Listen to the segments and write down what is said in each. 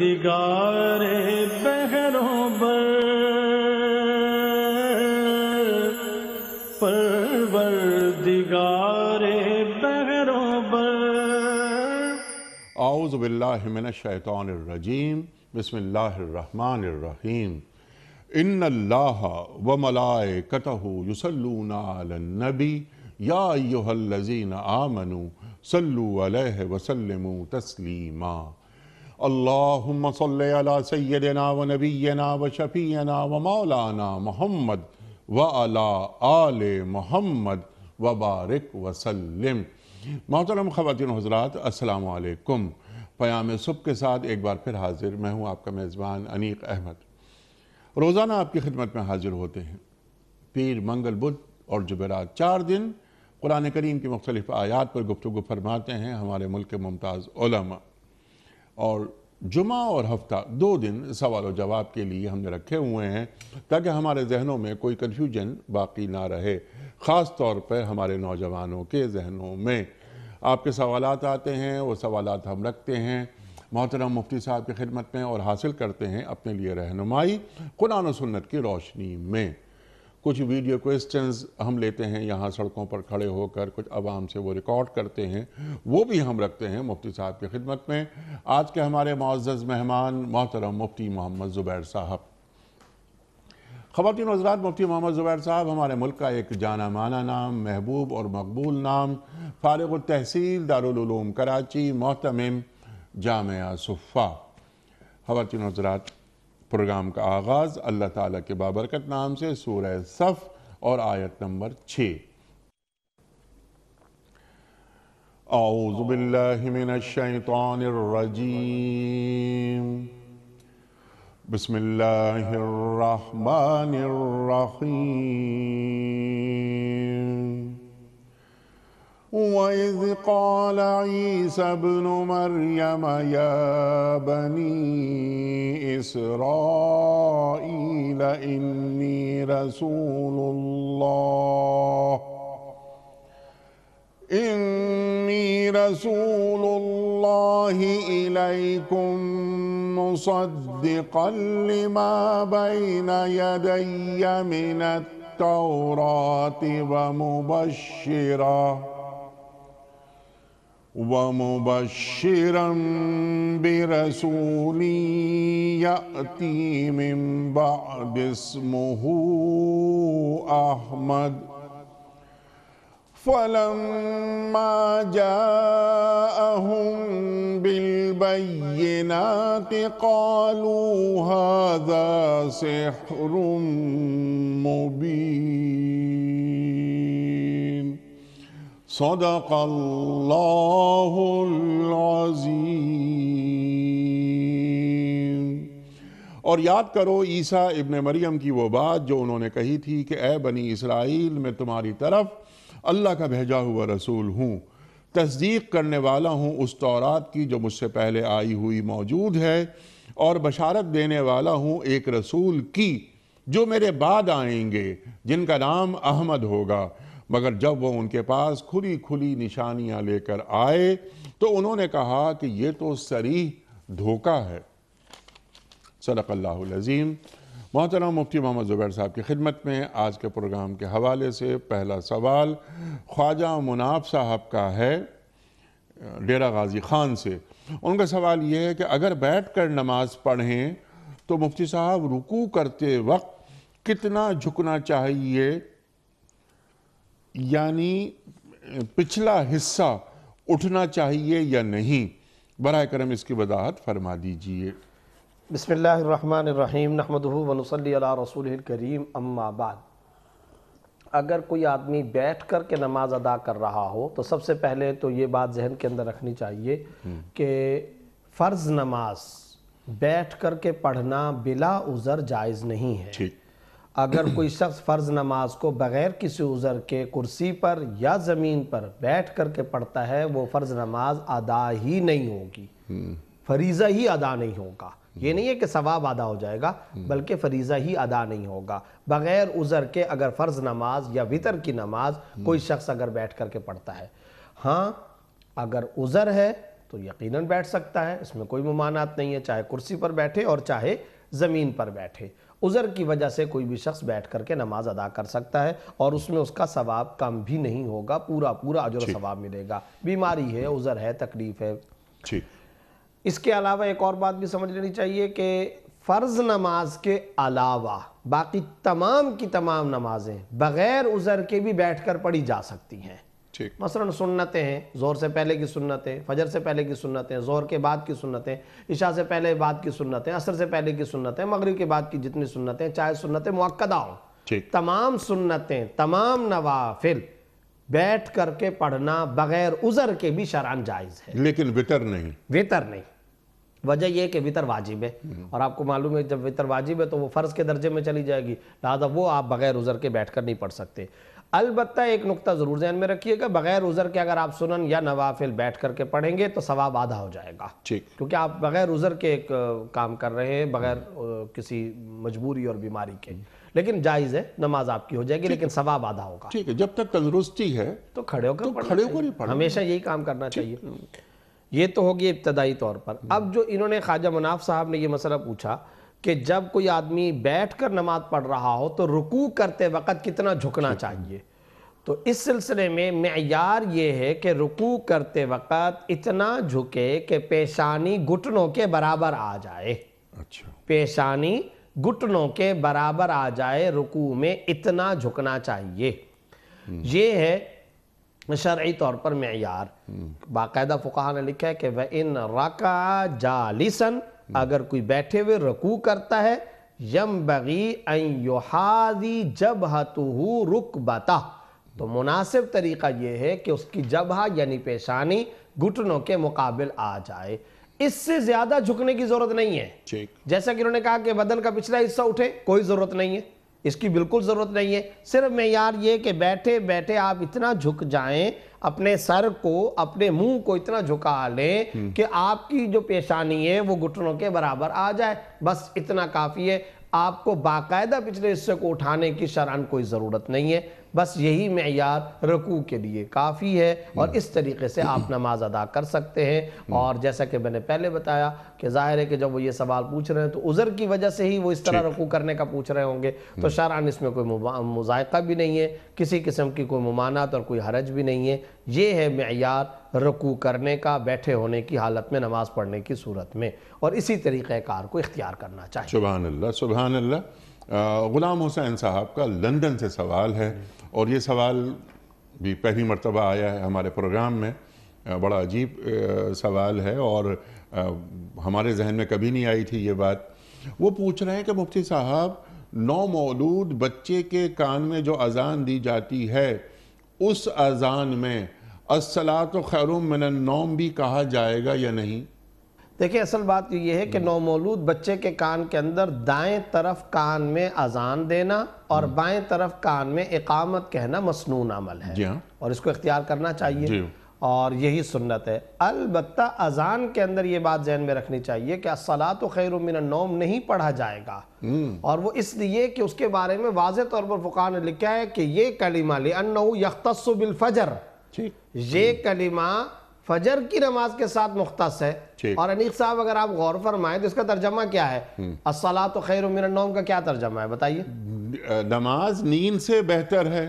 मददगार बहरों परवर दिगार बहरों आउज़बिल्लाशैतरजीम बसमीम इन अल्लाह व मलाए कतहु युसलूनबी या युहल्लजीन आमनु सल्लु अलैहि वसल्लमु तस्लीमा अल्लाहुम्म सल्ली अला सय्यदना व नबीना व शफीना व मौलाना मोहम्मद व अला आल मोहम्मद व बारक वसल्लम मोहतरम ख़वातिन हजरात असलकुम फ़याम सुबह के साथ एक बार फिर हाज़िर मैं हूँ आपका मेज़बान अनीक अहमद रोज़ाना आपकी खिदमत में हाज़िर होते हैं पीर मंगल बुध और जुबरात चार दिन कुरान करीम की मुख्तलिफ़ आयात पर गुफ्तु फरमाते हैं हमारे मुल्क के मुमताज़ और जुमा और हफ्ता दो दिन सवाल और जवाब के लिए हमने रखे हुए हैं ताकि हमारे जहनों में कोई कन्फ्यूजन बाकी ना रहे ख़ास तौर पर हमारे नौजवानों के जहनों में आपके सवाल आते हैं वो सवाल हम रखते हैं मोहतरम मुफ्ती साहब की खिदमत में और हासिल करते हैं अपने लिए रहनुमाई कुरान सुन्नत की रोशनी में कुछ वीडियो क्वेश्चंस हम लेते हैं यहाँ सड़कों पर खड़े होकर कुछ आवाम से वो रिकॉर्ड करते हैं वो भी हम रखते हैं मुफ्ती साहब की खिदमत में आज के हमारे मोज़ मेहमान मोहतरम मुफ्ती मोहम्मद ज़ुबैर साहब ख़वान हजरात मुफ्ती मोहम्मद ज़ुबैर साहब हमारे मुल्क का एक जाना माना नाम महबूब और मकबूल नाम फ़ारग तहसील दारूम कराची मोहतम जाम सुफ़ा ख़वान हजरात प्रोग्राम का आगाज़ अल्लाह ताला के बाबरकत नाम से सूरह सफ़ और आयत नंबर छः أعوذ بالله من الشيطان الرجيم بسم الله الرحمن الرحيم وإذ قال عيسى ابن مريم يا بني إسرائيل إني رسول الله إني رسول الله إليكم مصدقا لما بين يدي من التوراة ومبشراً ومبشرا برسول ياتي من بعد اسمه احمد فلما جاءهم بالبينات قالوا هذا سحر مبين صدق الله العظيم और याद करो ईसा इबन मरियम की वो बात जो उन्होंने कही थी कि ए बनी इसराइल मैं तुम्हारी तरफ अल्लाह का भेजा हुआ रसूल हूँ तस्दीक करने वाला हूँ उस तौरात की जो मुझसे पहले आई हुई मौजूद है और बशारत देने वाला हूँ एक रसूल की जो मेरे बाद आएंगे जिनका नाम अहमद होगा मगर जब वो उनके पास खुली खुली निशानियां लेकर आए तो उन्होंने कहा कि ये तो सरी धोखा है सदक़ल्लाज़ीम मोहतरम मुफ्ती मोहम्मद ज़ुबैर साहब की खिदमत में आज के प्रोग्राम के हवाले से पहला सवाल ख्वाजा मुनाफ साहब का है डेरा गाजी ख़ान से उनका सवाल यह है कि अगर बैठ कर नमाज़ पढ़ें तो मुफ्ती साहब रुकू करते वक्त कितना झुकना चाहिए यानी पिछला हिस्सा उठना चाहिए या नहीं बर करम इसकी वजाहत फरमा दीजिए बसमीम नहमदू रसूल करीम अम्माबाद अगर कोई आदमी बैठ कर के नमाज़ अदा कर रहा हो तो सबसे पहले तो ये बात जहन के अंदर रखनी चाहिए हम्म। कि फ़र्ज़ नमाज बैठ कर के पढ़ना बिला उज़र जायज़ नहीं है ठीक अगर कोई शख्स फ़र्ज़ नमाज को बग़ैर किसी उज़र के कुर्सी पर या ज़मीन पर बैठ कर के पढ़ता है वो फ़र्ज़ नमाज अदा ही नहीं होगी हम्म। फरीज़ा ही अदा नहीं होगा ये नहीं है कि सवाब अदा हो जाएगा हम्म। बल्कि फरीज़ा ही अदा नहीं होगा बग़ैर उज़र के अगर फ़र्ज़ नमाज या वितर की नमाज हम्म। कोई शख्स अगर बैठ कर के पढ़ता है हाँ अगर उज़र है तो यकीनन बैठ सकता है इसमें कोई ममानात नहीं है चाहे कुर्सी पर बैठे और चाहे ज़मीन पर बैठे उज़र की वजह से कोई भी शख्स बैठ करके नमाज अदा कर सकता है और उसमें उसका सवाब कम भी नहीं होगा पूरा पूरा अजर सवाब मिलेगा बीमारी है उज़र है तकलीफ है इसके अलावा एक और बात भी समझ लेनी चाहिए कि फ़र्ज़ नमाज के अलावा बाकी तमाम की तमाम नमाजें बग़ैर उज़र के भी बैठ कर पढ़ी जा सकती हैं ठीक मसलन सुन्नतें हैं ज़ोर से पहले की सुन्नतें फजर से पहले की सुन्नतें ज़ोर के बाद की सुन्नतें ईशा से पहले बाद की सुन्नतें असर से पहले की सुन्नतें मगरब के बाद की जितनी सुन्नतें चाहे सुन्नतें मुक्दा हों तमाम सुन्नतें तमाम नवाफिल बैठ करके पढ़ना बगैर उज़र के भी शरान जायज़ है लेकिन वितर नहीं वितर नहीं वजह यह कि वितर वाजिब है हम्म। और आपको मालूम है जब वितर वाजिब है तो वो फ़र्ज़ के दर्जे में चली जाएगी लिहाजा वो आप बगैर उज़र के बैठ कर नहीं पढ़ सकते अलबत् एक नुकता ज़रूर जहन में रखिएगा बगैर उज़र के अगर आप सुनन या नवाफिल बैठ करके पढ़ेंगे तो सवाब आधा हो जाएगा ठीक क्योंकि आप बगैर उज़र के एक काम कर रहे हैं बगैर किसी मजबूरी और बीमारी के लेकिन जायज़ है नमाज आपकी हो जाएगी लेकिन सवाब आधा होगा ठीक है जब तक तंदुरुस्ती है तो खड़े होकर तो खड़े होकर हमेशा यही काम करना चाहिए ये तो होगी इब्तदाई तौर पर अब जो इन्होंने ख्वाजा मुनाफ साहब ने ये मसला पूछा कि जब कोई आदमी बैठ कर नमाज पढ़ रहा हो तो रुकू करते वक़्त कितना झुकना चाहिए तो इस सिलसिले में मैार ये है कि रुकू करते वक़्त इतना झुके कि पेशानी घुटनों के बराबर आ जाए अच्छा पेशानी घुटनों के बराबर आ जाए रुकू में इतना झुकना चाहिए हम्म। ये है शर्य तौर पर मैार हम्म। बायदा फ़ुकाहा ने लिखा है कि वह इन रका जालिसन Hmm. अगर कोई बैठे हुए रकू करता है यम बगी जब हतु रुक बता तो मुनासिब तरीका यह है कि उसकी जबहा यानी पेशानी घुटनों के मुकाबले आ जाए इससे ज्यादा झुकने की जरूरत नहीं है जैसा कि उन्होंने कहा कि बदन का पिछला हिस्सा उठे कोई जरूरत नहीं है इसकी बिल्कुल ज़रूरत नहीं है सिर्फ मैार ये कि बैठे बैठे आप इतना झुक जाएं अपने सर को अपने मुंह को इतना झुका लें हम्म। कि आपकी जो पेशानी है वो घुटनों के बराबर आ जाए बस इतना काफ़ी है आपको बाकायदा पिछले हिस्से को उठाने की शरण कोई ज़रूरत नहीं है बस यही मैार रकू के लिए काफ़ी है और हम्म। इस तरीके से आप नमाज अदा कर सकते हैं हम्म। और जैसा कि मैंने पहले बताया कि जाहिर है कि जब वो ये सवाल पूछ रहे हैं तो उज़र की वजह से ही वो इस तरह रकू करने का पूछ रहे होंगे तो हम्म। शारान इसमें कोई मुजायका भी नहीं है किसी किस्म की कोई ममानत और कोई हरज भी नहीं है ये है मैार रकू करने का बैठे होने की हालत में नमाज पढ़ने की सूरत में और इसी तरीक़ार को इख्तियार करना चाहिए सुबहान अल्लाह अल्लाह ग़ुलाम हुसैन साहब का लंदन से सवाल है और ये सवाल भी पहली मरतबा आया है हमारे प्रोग्राम में बड़ा अजीब सवाल है और हमारे जहन में कभी नहीं आई थी ये बात वो पूछ रहे हैं कि मुफ्ती साहब नौ मौलूद बच्चे के कान में जो अज़ान दी जाती है उस अज़ान में असला तो खैरुम नौम भी कहा जाएगा या नहीं देखिए असल बात तो यह है कि हम्म। नौमौलूद बच्चे के कान के अंदर दाएं तरफ कान में अजान देना और हम्म। बाएं तरफ कान में इकामत कहना मसनून अमल है हाँ। और इसको इख्तियार करना चाहिए और यही सुन्नत है अलबत् अजान के अंदर ये बात जहन में रखनी चाहिए कि असला तो खैर नौम नहीं पढ़ा जाएगा हम्म। और वो इसलिए कि उसके बारे में वाज तौर पर फुका ने लिखा है कि ये कलीमा ले ये कलिमा फजर की नमाज के साथ मुख्त है और अनिक साहब अगर आप गौर फरमाए तो इसका तर्जमा क्या है हम्म। असला तो खैर उमिरनौम का क्या तर्जमा है बताइए नमाज नींद से बेहतर है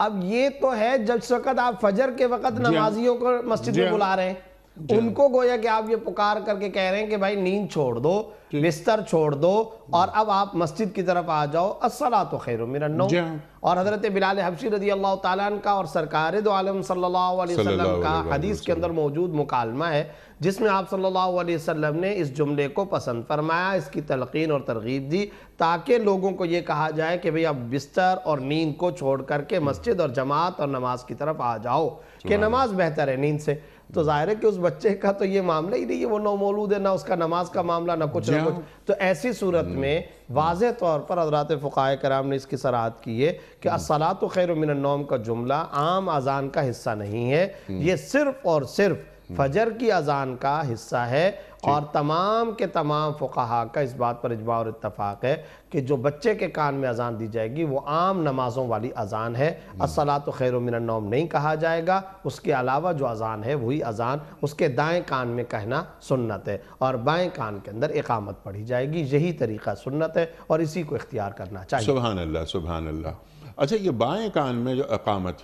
अब ये तो है जब वक्त आप फजर के वक्त हाँ। नमाजियों को मस्जिद में हाँ। बुला रहे हैं उनको गोया कि आप ये पुकार करके कह रहे हैं कि भाई नींद छोड़ दो बिस्तर छोड़ दो और अब आप मस्जिद की तरफ आ जाओ असला तो खैर मेरा नौ हाँ। और हजरत बिलाल हबशी रजी अल्लाह तन का और सरकार दो आलम सल्लल्लाहु का हदीस के अंदर मौजूद मुकालमा है जिसमें आप सल्लल्लाहु अलैहि वसल्लम ने इस जुमले को पसंद फरमाया इसकी तलकिन और तरगीब दी ताकि लोगों को ये कहा जाए कि भाई अब बिस्तर और नींद को छोड़ करके मस्जिद और जमात और नमाज की तरफ आ जाओ कि नमाज बेहतर है नींद से तो जाहिर है कि उस बच्चे का तो ये मामला ही नहीं है वो नौ मौलूद है ना उसका नमाज का मामला ना कुछ ना कुछ तो ऐसी सूरत हम्म। में वाज तौर पर हजरात फ़ाय कराम ने इसकी सराहत की है कि हम्म। असलात खैर मिनम का जुमला आम अजान का हिस्सा नहीं है हम्म। ये सिर्फ और सिर्फ फजर की अजान का हिस्सा है और तमाम के तमाम फ़ुकाहा का इस बात पर इजबा और इतफाक़ है कि जो बच्चे के कान में अजान दी जाएगी वो आम नमाज़ों वाली अजान है हम्म। असला तो खैर मिनम नहीं कहा जाएगा उसके अलावा जो अजान है वही अजान उसके दाएँ कान में कहना सुन्नत है और बाएँ कान के अंदर इकामत पढ़ी जाएगी यही तरीका सुन्नत है और इसी को इख्तियार करना चाहिए सुबहान अल्लाह सुबहान अल्लाह अच्छा ये बाएँ कान में जो अकामत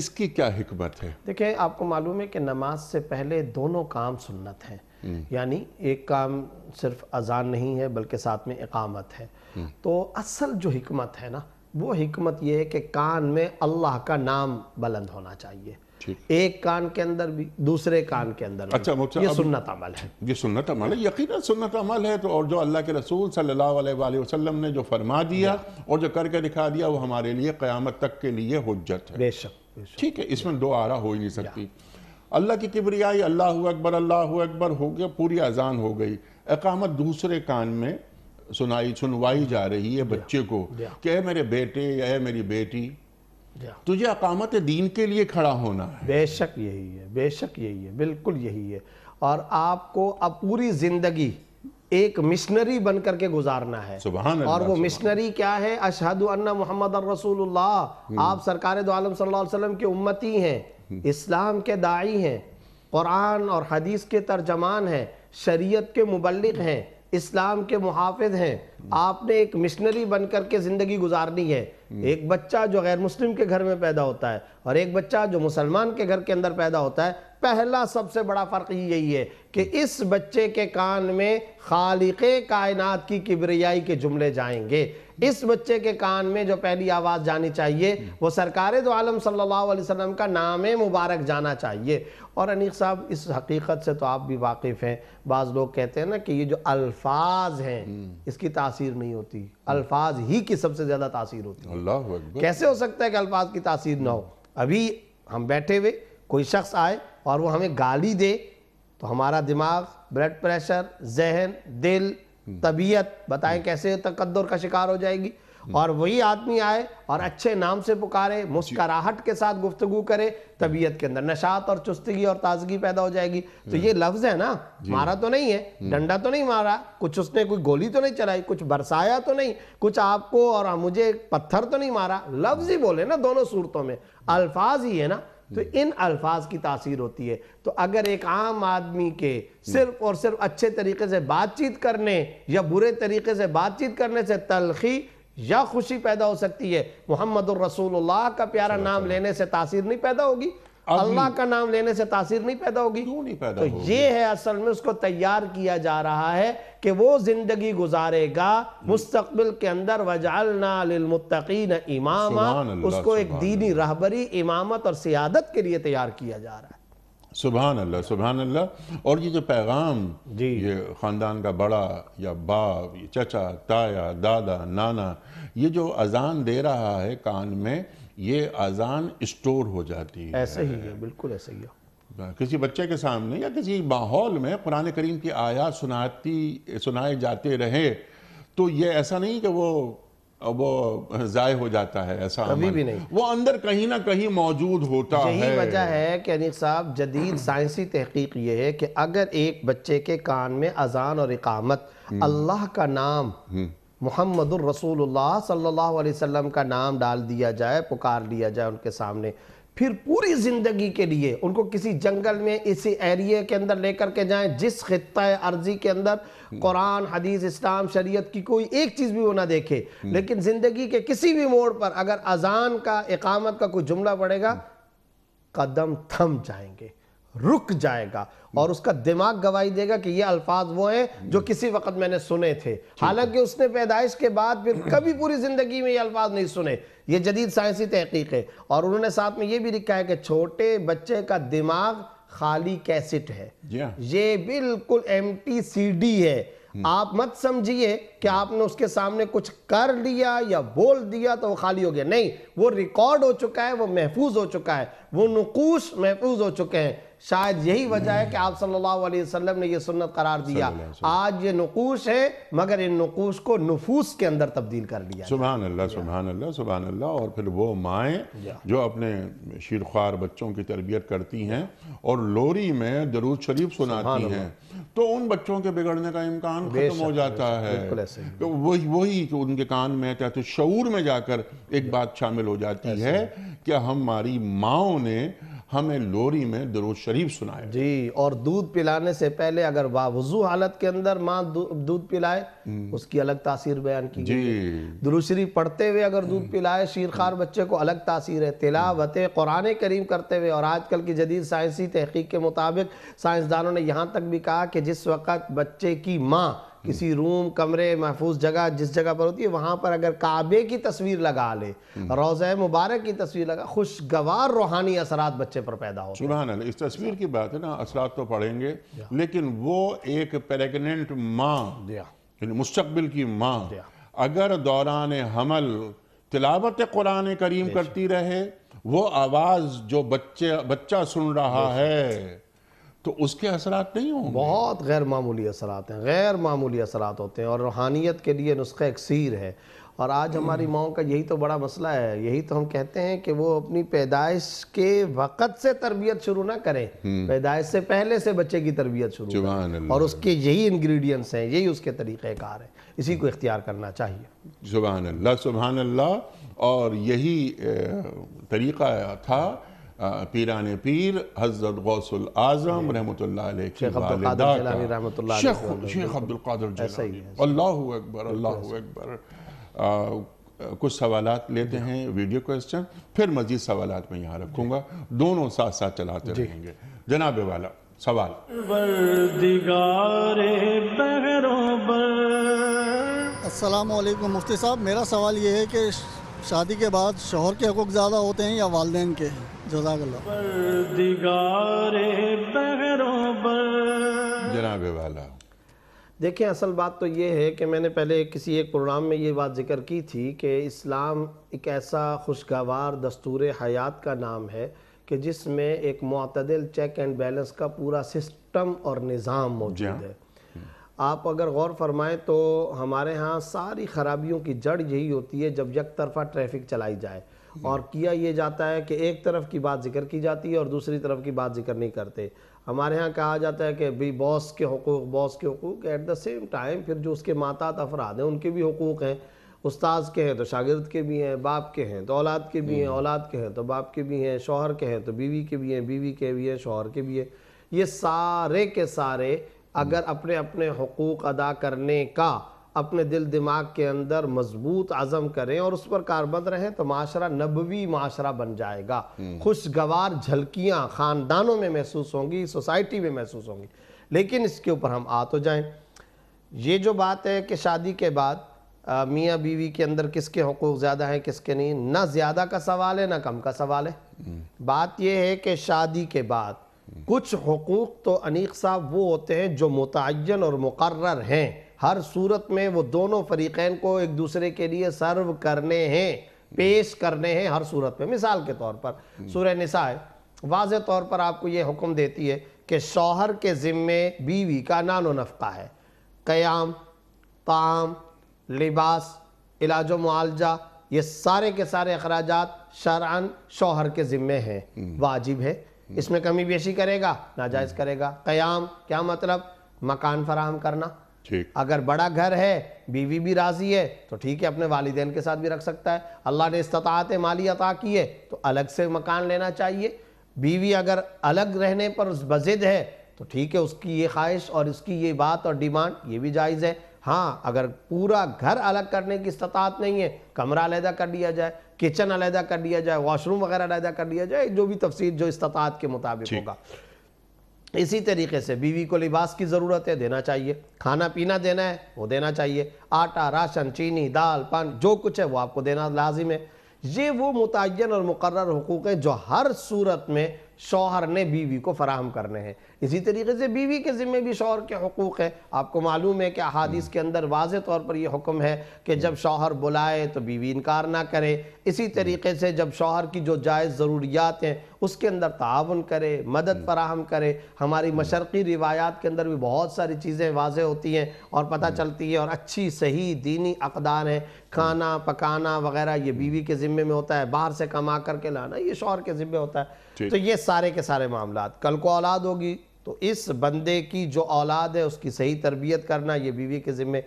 इसकी क्या हमत है देखिए आपको मालूम है कि नमाज से पहले दोनों काम सुन्नत हैं हम्म। यानी एक काम सिर्फ अजान नहीं है बल्कि साथ में इकामत है हम्म। तो असल जो हमत है ना वो हमत ये है कि कान में अल्लाह का नाम बुलंद होना चाहिए एक कान के अंदर भी दूसरे कान के अंदर भी। अच्छा ये सुन्नत अमल है ये सुन्नत अमल है यकीन सुन्नत अमल है तो और जो अल्लाह के रसूल सल्लल्लाहु अलैहि वसल्लम ने जो फरमा दिया और जो करके दिखा दिया वो हमारे लिए क्यामत तक के लिए हजत है बेशक ठीक है इसमें दो आरा हो ही नहीं सकती अल्लाह की किबरियाई अल्लाह अकबर अल्लाह अकबर हो गया पूरी अजान हो गई अकामत दूसरे कान में सुनाई सुनवाई जा रही है बच्चे को कि मेरे बेटे या मेरी बेटी तुझे अकामत दीन के लिए खड़ा होना है बेशक यही है बेशक यही है बिल्कुल यही है और आपको अब पूरी ज़िंदगी एक मिशनरी बन करके गुजारना है और वो मिशनरी क्या है अशहद अन्ना मोहम्मद रसूलुल्लाह हम्म। आप सरकार दो आलम सल्लल्लाहु अलैहि वसल्लम की उम्मती हैं इस्लाम के दाई हैं कुरान और हदीस के तर्जमान हैं शरीयत के मुबलक हैं इस्लाम के मुहाफ़ हैं आपने एक मिशनरी बन कर के ज़िंदगी गुजारनी है एक बच्चा जो गैर मुस्लिम के घर में पैदा होता है और एक बच्चा जो मुसलमान के घर के अंदर पैदा होता है पहला सबसे बड़ा फ़र्क यही है कि इस बच्चे के कान में खालिक कायनात की किबरियाई के जुमले जाएंगे इस बच्चे के कान में जो पहली आवाज़ जानी चाहिए वो सरकार दो आलम सल्लल्लाहु का नाम मुबारक जाना चाहिए और अनिक साहब इस हकीकत से तो आप भी वाकिफ़ हैं बाज़ लोग कहते हैं ना कि ये जो अल्फाज हैं हम्म। इसकी तासीर नहीं होती अल्फाज ही की सबसे ज़्यादा तासीर होती है कैसे हो सकता है कि अल्फाज की तासीर ना हो अभी हम बैठे हुए कोई शख्स आए और वो हमें गाली दे तो हमारा दिमाग ब्लड प्रेशर जहन दिल हम्म। तबीयत बताएं हम्म। कैसे तकदर का शिकार हो जाएगी हम्म। और वही आदमी आए और अच्छे नाम से पुकारे मुस्कराहट के साथ गुफ्तगु करे तबीयत के अंदर नशात और चुस्तगी और ताजगी पैदा हो जाएगी तो ये लफ्ज है ना मारा तो नहीं है डंडा तो नहीं मारा कुछ उसने कोई गोली तो नहीं चलाई कुछ बरसाया तो नहीं कुछ आपको और मुझे पत्थर तो नहीं मारा लफ्ज ही बोले ना दोनों सूरतों में अल्फाज ही है ना तो इन अल्फाज की तासीर होती है तो अगर एक आम आदमी के सिर्फ और सिर्फ अच्छे तरीके से बातचीत करने या बुरे तरीके से बातचीत करने से तलखी या खुशी पैदा हो सकती है मोहम्मद रसूलुल्लाह का प्यारा नाम लेने से तासीर नहीं पैदा होगी अल्लाह का नाम लेने से तासीर नहीं पैदा होगी क्यों नहीं पैदा तो हो ये है असल में उसको तैयार किया जा रहा है कि वो जिंदगी गुजारेगा हम्म। मुस्तकबिल के अंदर वजालनामुतकीन इमामा उसको एक दीनी रहबरी इमामत और सियादत के लिए तैयार किया जा रहा है सुबहान अल्लाह सुबहान अल्लाह और ये जो पैगाम जी ये ख़ानदान का बड़ा या बाप चचा ताया दादा नाना ये जो अजान दे रहा है कान में ये अजान स्टोर हो जाती है ऐसा ही है बिल्कुल ऐसा ही है हाँ, किसी बच्चे के सामने या किसी माहौल में कुरान करीम की आयात सुनाती सुनाए जाते रहे तो ये ऐसा नहीं कि वो वो जाय हो जाता है ऐसा कभी भी नहीं वो अंदर कहीं ना कहीं मौजूद होता यही है यही वजह है कि अनिल साहब जदीद साइंसी तहकीक ये है कि अगर एक बच्चे के कान में अजान और इकामत हम्म। अल्लाह का नाम हम्म। मोहम्मद रसूलुल्लाह सल्लल्लाहु अलैहि वसल्लम का नाम डाल दिया जाए पुकार लिया जाए उनके सामने फिर पूरी ज़िंदगी के लिए उनको किसी जंगल में इसी एरिए के अंदर लेकर के जाएं जिस खत्ता अर्जी के अंदर कुरान हदीस इस्लाम शरीयत की कोई एक चीज़ भी वो ना देखे हम्म। लेकिन ज़िंदगी के किसी भी मोड़ पर अगर अजान का इकामत का कोई जुमला पड़ेगा कदम थम जाएंगे रुक जाएगा और उसका दिमाग गवाही देगा कि ये अल्फाज वो हैं जो किसी वक्त मैंने सुने थे हालांकि उसने पैदाइश के बाद फिर कभी पूरी ज़िंदगी में ये अल्फाज नहीं सुने ये जदीद साइंसी तहकीक है और उन्होंने साथ में ये भी लिखा है कि छोटे बच्चे का दिमाग खाली कैसेट है हाँ। ये बिल्कुल एम टी है हम्म। आप मत समझिए कि आपने उसके सामने कुछ कर लिया या बोल दिया तो वो खाली हो गया नहीं वो रिकॉर्ड हो चुका है वो महफूज हो चुका है वो नकूश महफूज हो चुके हैं शायद यही वजह है कि आप सल्लल्लाहु अलैहि वसल्लम ने यह सुन्नत करार दिया आज ये नकूस है मगर इन नकूस को नफूस के अंदर तब्दील कर दिया सुबहान अल्लाह सुबहान अल्लाह सुबहान अल्लाह और फिर वो माएँ जो अपने शीरख्वार बच्चों की तरबियत करती हैं और लोरी में दरूद शरीफ सुनाती हैं तो उन बच्चों के बिगड़ने का इम्कान खत्म हो जाता है तो वही वही कि उनके कान में कहते तो शूर में जाकर एक बात शामिल हो जाती है कि हमारी माओ ने हमें लोरी में दरूद शरीफ सुनाए जी और दूध पिलाने से पहले अगर बावजू हालत के अंदर माँ दूध पिलाए हम्म। उसकी अलग तासीर बयान की जी दरूद शरीफ पढ़ते हुए अगर दूध हम्म। पिलाए शीर खार बच्चे को अलग तासीर है तिलावत कुरान करीम करते हुए और आजकल की जदीद साइंसी तहकीक के मुताबिक साइंसदानों ने यहाँ तक भी कहा कि जिस वक्त बच्चे की माँ किसी रूम कमरे महफूज जगह जिस जगह पर होती है वहां पर अगर काबे की तस्वीर लगा ले रोज़ मुबारक की तस्वीर लगा खुशगवार रूहानी असरात बच्चे पर पैदा हो सुबह इस तस्वीर की बात है ना असरात तो पढ़ेंगे लेकिन वो एक प्रेगनेंट माँ मुस्तबिल की माँ अगर दौरान हमल तिलावत कुरान करीम करती रहे वो आवाज़ जो बच्चे बच्चा सुन रहा है तो उसके असरात नहीं होंगे बहुत गैर मामूली असरात हैं गैर मामूली असरात होते हैं और रूहानियत के लिए नुस्खा अक्सर है और आज हमारी हम्म। माओ का यही तो बड़ा मसला है यही तो हम कहते हैं कि वो अपनी पैदाइश के वक़्त से तरबियत शुरू ना करें हम्म। पैदाइश से पहले से बच्चे की तरबियत शुरू करें और उसके यही इंग्रेडिएंट्स हैं यही उसके तरीक़ार हैं इसी को इख्तियार करना चाहिए सुबह अल्लाह अल्लाह और यही तरीक़ा था पीरान पीर हजरत गौसल आजम रहमत शेख अब्दुल कादर अल्लाह अकबर अल्लाह अकबर कुछ सवाल लेते हैं वीडियो क्वेश्चन फिर मजीद सवाल मैं यहाँ रखूँगा दोनों साथ साथ चलाते रहेंगे जनाब वाला सवाल असलकम मुफ्ती साहब मेरा सवाल ये है कि शादी के बाद शोहर के हकूक ज़्यादा होते हैं या वालदेन के हैं जनाबे वाला देखिए असल बात तो ये है कि मैंने पहले किसी एक प्रोग्राम में ये बात जिक्र की थी कि इस्लाम एक ऐसा खुशगवार दस्तूर हयात का नाम है कि जिसमें एक मतदल चेक एंड बैलेंस का पूरा सिस्टम और निज़ाम मौजूद हाँ। है आप अगर गौर फरमाएं तो हमारे यहाँ सारी खराबियों की जड़ यही होती है जब यक तरफा ट्रैफिक चलाई जाए और किया ये जाता है कि एक तरफ की बात जिक्र की जाती है और दूसरी तरफ की बात जिक्र नहीं करते हमारे यहाँ कहा जाता है कि भाई बॉस के हकूक़ बॉस के हकूक़ एट द सेम टाइम फिर जो उसके माता अफराद हैं उनके भी हकूक़ हैं उस्ताद के हैं तो शागिर्द के भी हैं बाप के हैं तो औलाद के भी हैं हम्म। औलाद के हैं तो बाप के भी हैं शोहर के हैं तो बीवी के भी हैं बीवी के भी हैं शोहर के भी हैं ये सारे के सारे अगर अपने अपने हकूक़ अदा करने का अपने दिल दिमाग के अंदर मजबूत आज़म करें और उस पर कारबंद रहें तो माशरा नबवी माशरा बन जाएगा हम्म। खुशगवार झलकियां ख़ानदानों में महसूस होंगी सोसाइटी में महसूस होंगी लेकिन इसके ऊपर हम आ तो जाएं ये जो बात है कि शादी के बाद मियाँ बीवी के अंदर किसके हकूक़ ज़्यादा हैं किसके नहीं ना ज़्यादा का सवाल है ना कम का सवाल है हम्म। बात यह है कि शादी के बाद हम्म। कुछ हकूक़ तो अनीक साहब वो होते हैं जो मुतन और मुकर्र हैं हर सूरत में वो दोनों फरीकैन को एक दूसरे के लिए सर्व करने हैं पेश करने हैं हर सूरत में मिसाल के तौर पर सूर्य निसाए वाज तौर पर आपको ये हुक्म देती है कि शौहर के ज़िम्मे बीवी का नानो नफका है क़याम ताम लिबास इलाज मुआलजा ये सारे के सारे अखराज शरा शौहर के ज़िम्मे हैं वाजिब है इसमें कमी बेशी करेगा नाजायज़ करेगा क़याम क्या मतलब मकान फराहम करना ठीक अगर बड़ा घर है बीवी भी राजी है तो ठीक है अपने वालदेन के साथ भी रख सकता है अल्लाह ने इस्तात माली अता की है तो अलग से मकान लेना चाहिए बीवी अगर अलग रहने पर उस बजिद है तो ठीक है उसकी ये ख्वाहिश और इसकी ये बात और डिमांड ये भी जायज़ है हाँ अगर पूरा घर अलग करने की इस्तात नहीं है कमरा अलहदा कर दिया जाए किचन अलहदा कर दिया जाए वॉशरूम वगैरह अलहदा कर दिया जाए जो भी तफसीर जो इस्तात के मुताबिक होगा इसी तरीके से बीवी को लिबास की ज़रूरत है देना चाहिए खाना पीना देना है वो देना चाहिए आटा राशन चीनी दाल पान जो कुछ है वो आपको देना लाजिम है ये वो मुतन और मुकर हकूक़ हैं जो हर सूरत में शोहर ने बीवी को फराहम करने हैं इसी तरीके से बीवी के ज़िम्मे भी शोहर के हकूक़ हैं आपको मालूम है कि अहादीस के अंदर वाज तौर पर यह हुक्म है कि जब शोहर बुलाए तो बीवी इनकार ना करे इसी तरीके से जब शोहर की जो जायज़ ज़रूरियात हैं उसके अंदर ताउन करे मदद फराहम करे हमारी मशरक़ी रिवायात के अंदर भी बहुत सारी चीज़ें वाज होती हैं और पता चलती है और अच्छी सही दीनी अकदार हैं खाना पकाना वगैरह ये बीवी के ज़िम्मे में होता है बाहर से कमा करके लाना ये शोहर के ज़िम्मे होता है तो ये सारे के सारे मामला कल को औलाद होगी तो इस बंदे की जो औलाद है उसकी सही तरबियत करना ये बीवी के ज़िम्मे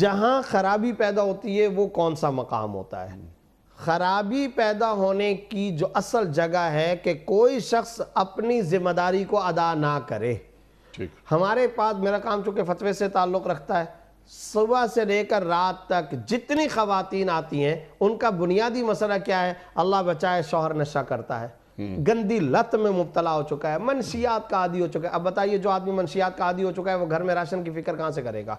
जहाँ खराबी पैदा होती है वो कौन सा मकाम होता है खराबी पैदा होने की जो असल जगह है कि कोई शख्स अपनी जिम्मेदारी को अदा ना करे हमारे पास मेरा काम चूंकि फतवे से ताल्लुक़ रखता है सुबह से लेकर रात तक जितनी खवतिन आती हैं उनका बुनियादी मसला क्या है अल्लाह बचाए शोहर नशा करता है हम्म। गंदी लत में मुबतला हो चुका है मनसियात का आदि हो चुका है अब बताइए जो आदमी मनसियात का आदि हो चुका है वो घर में राशन की फिक्र कहाँ से करेगा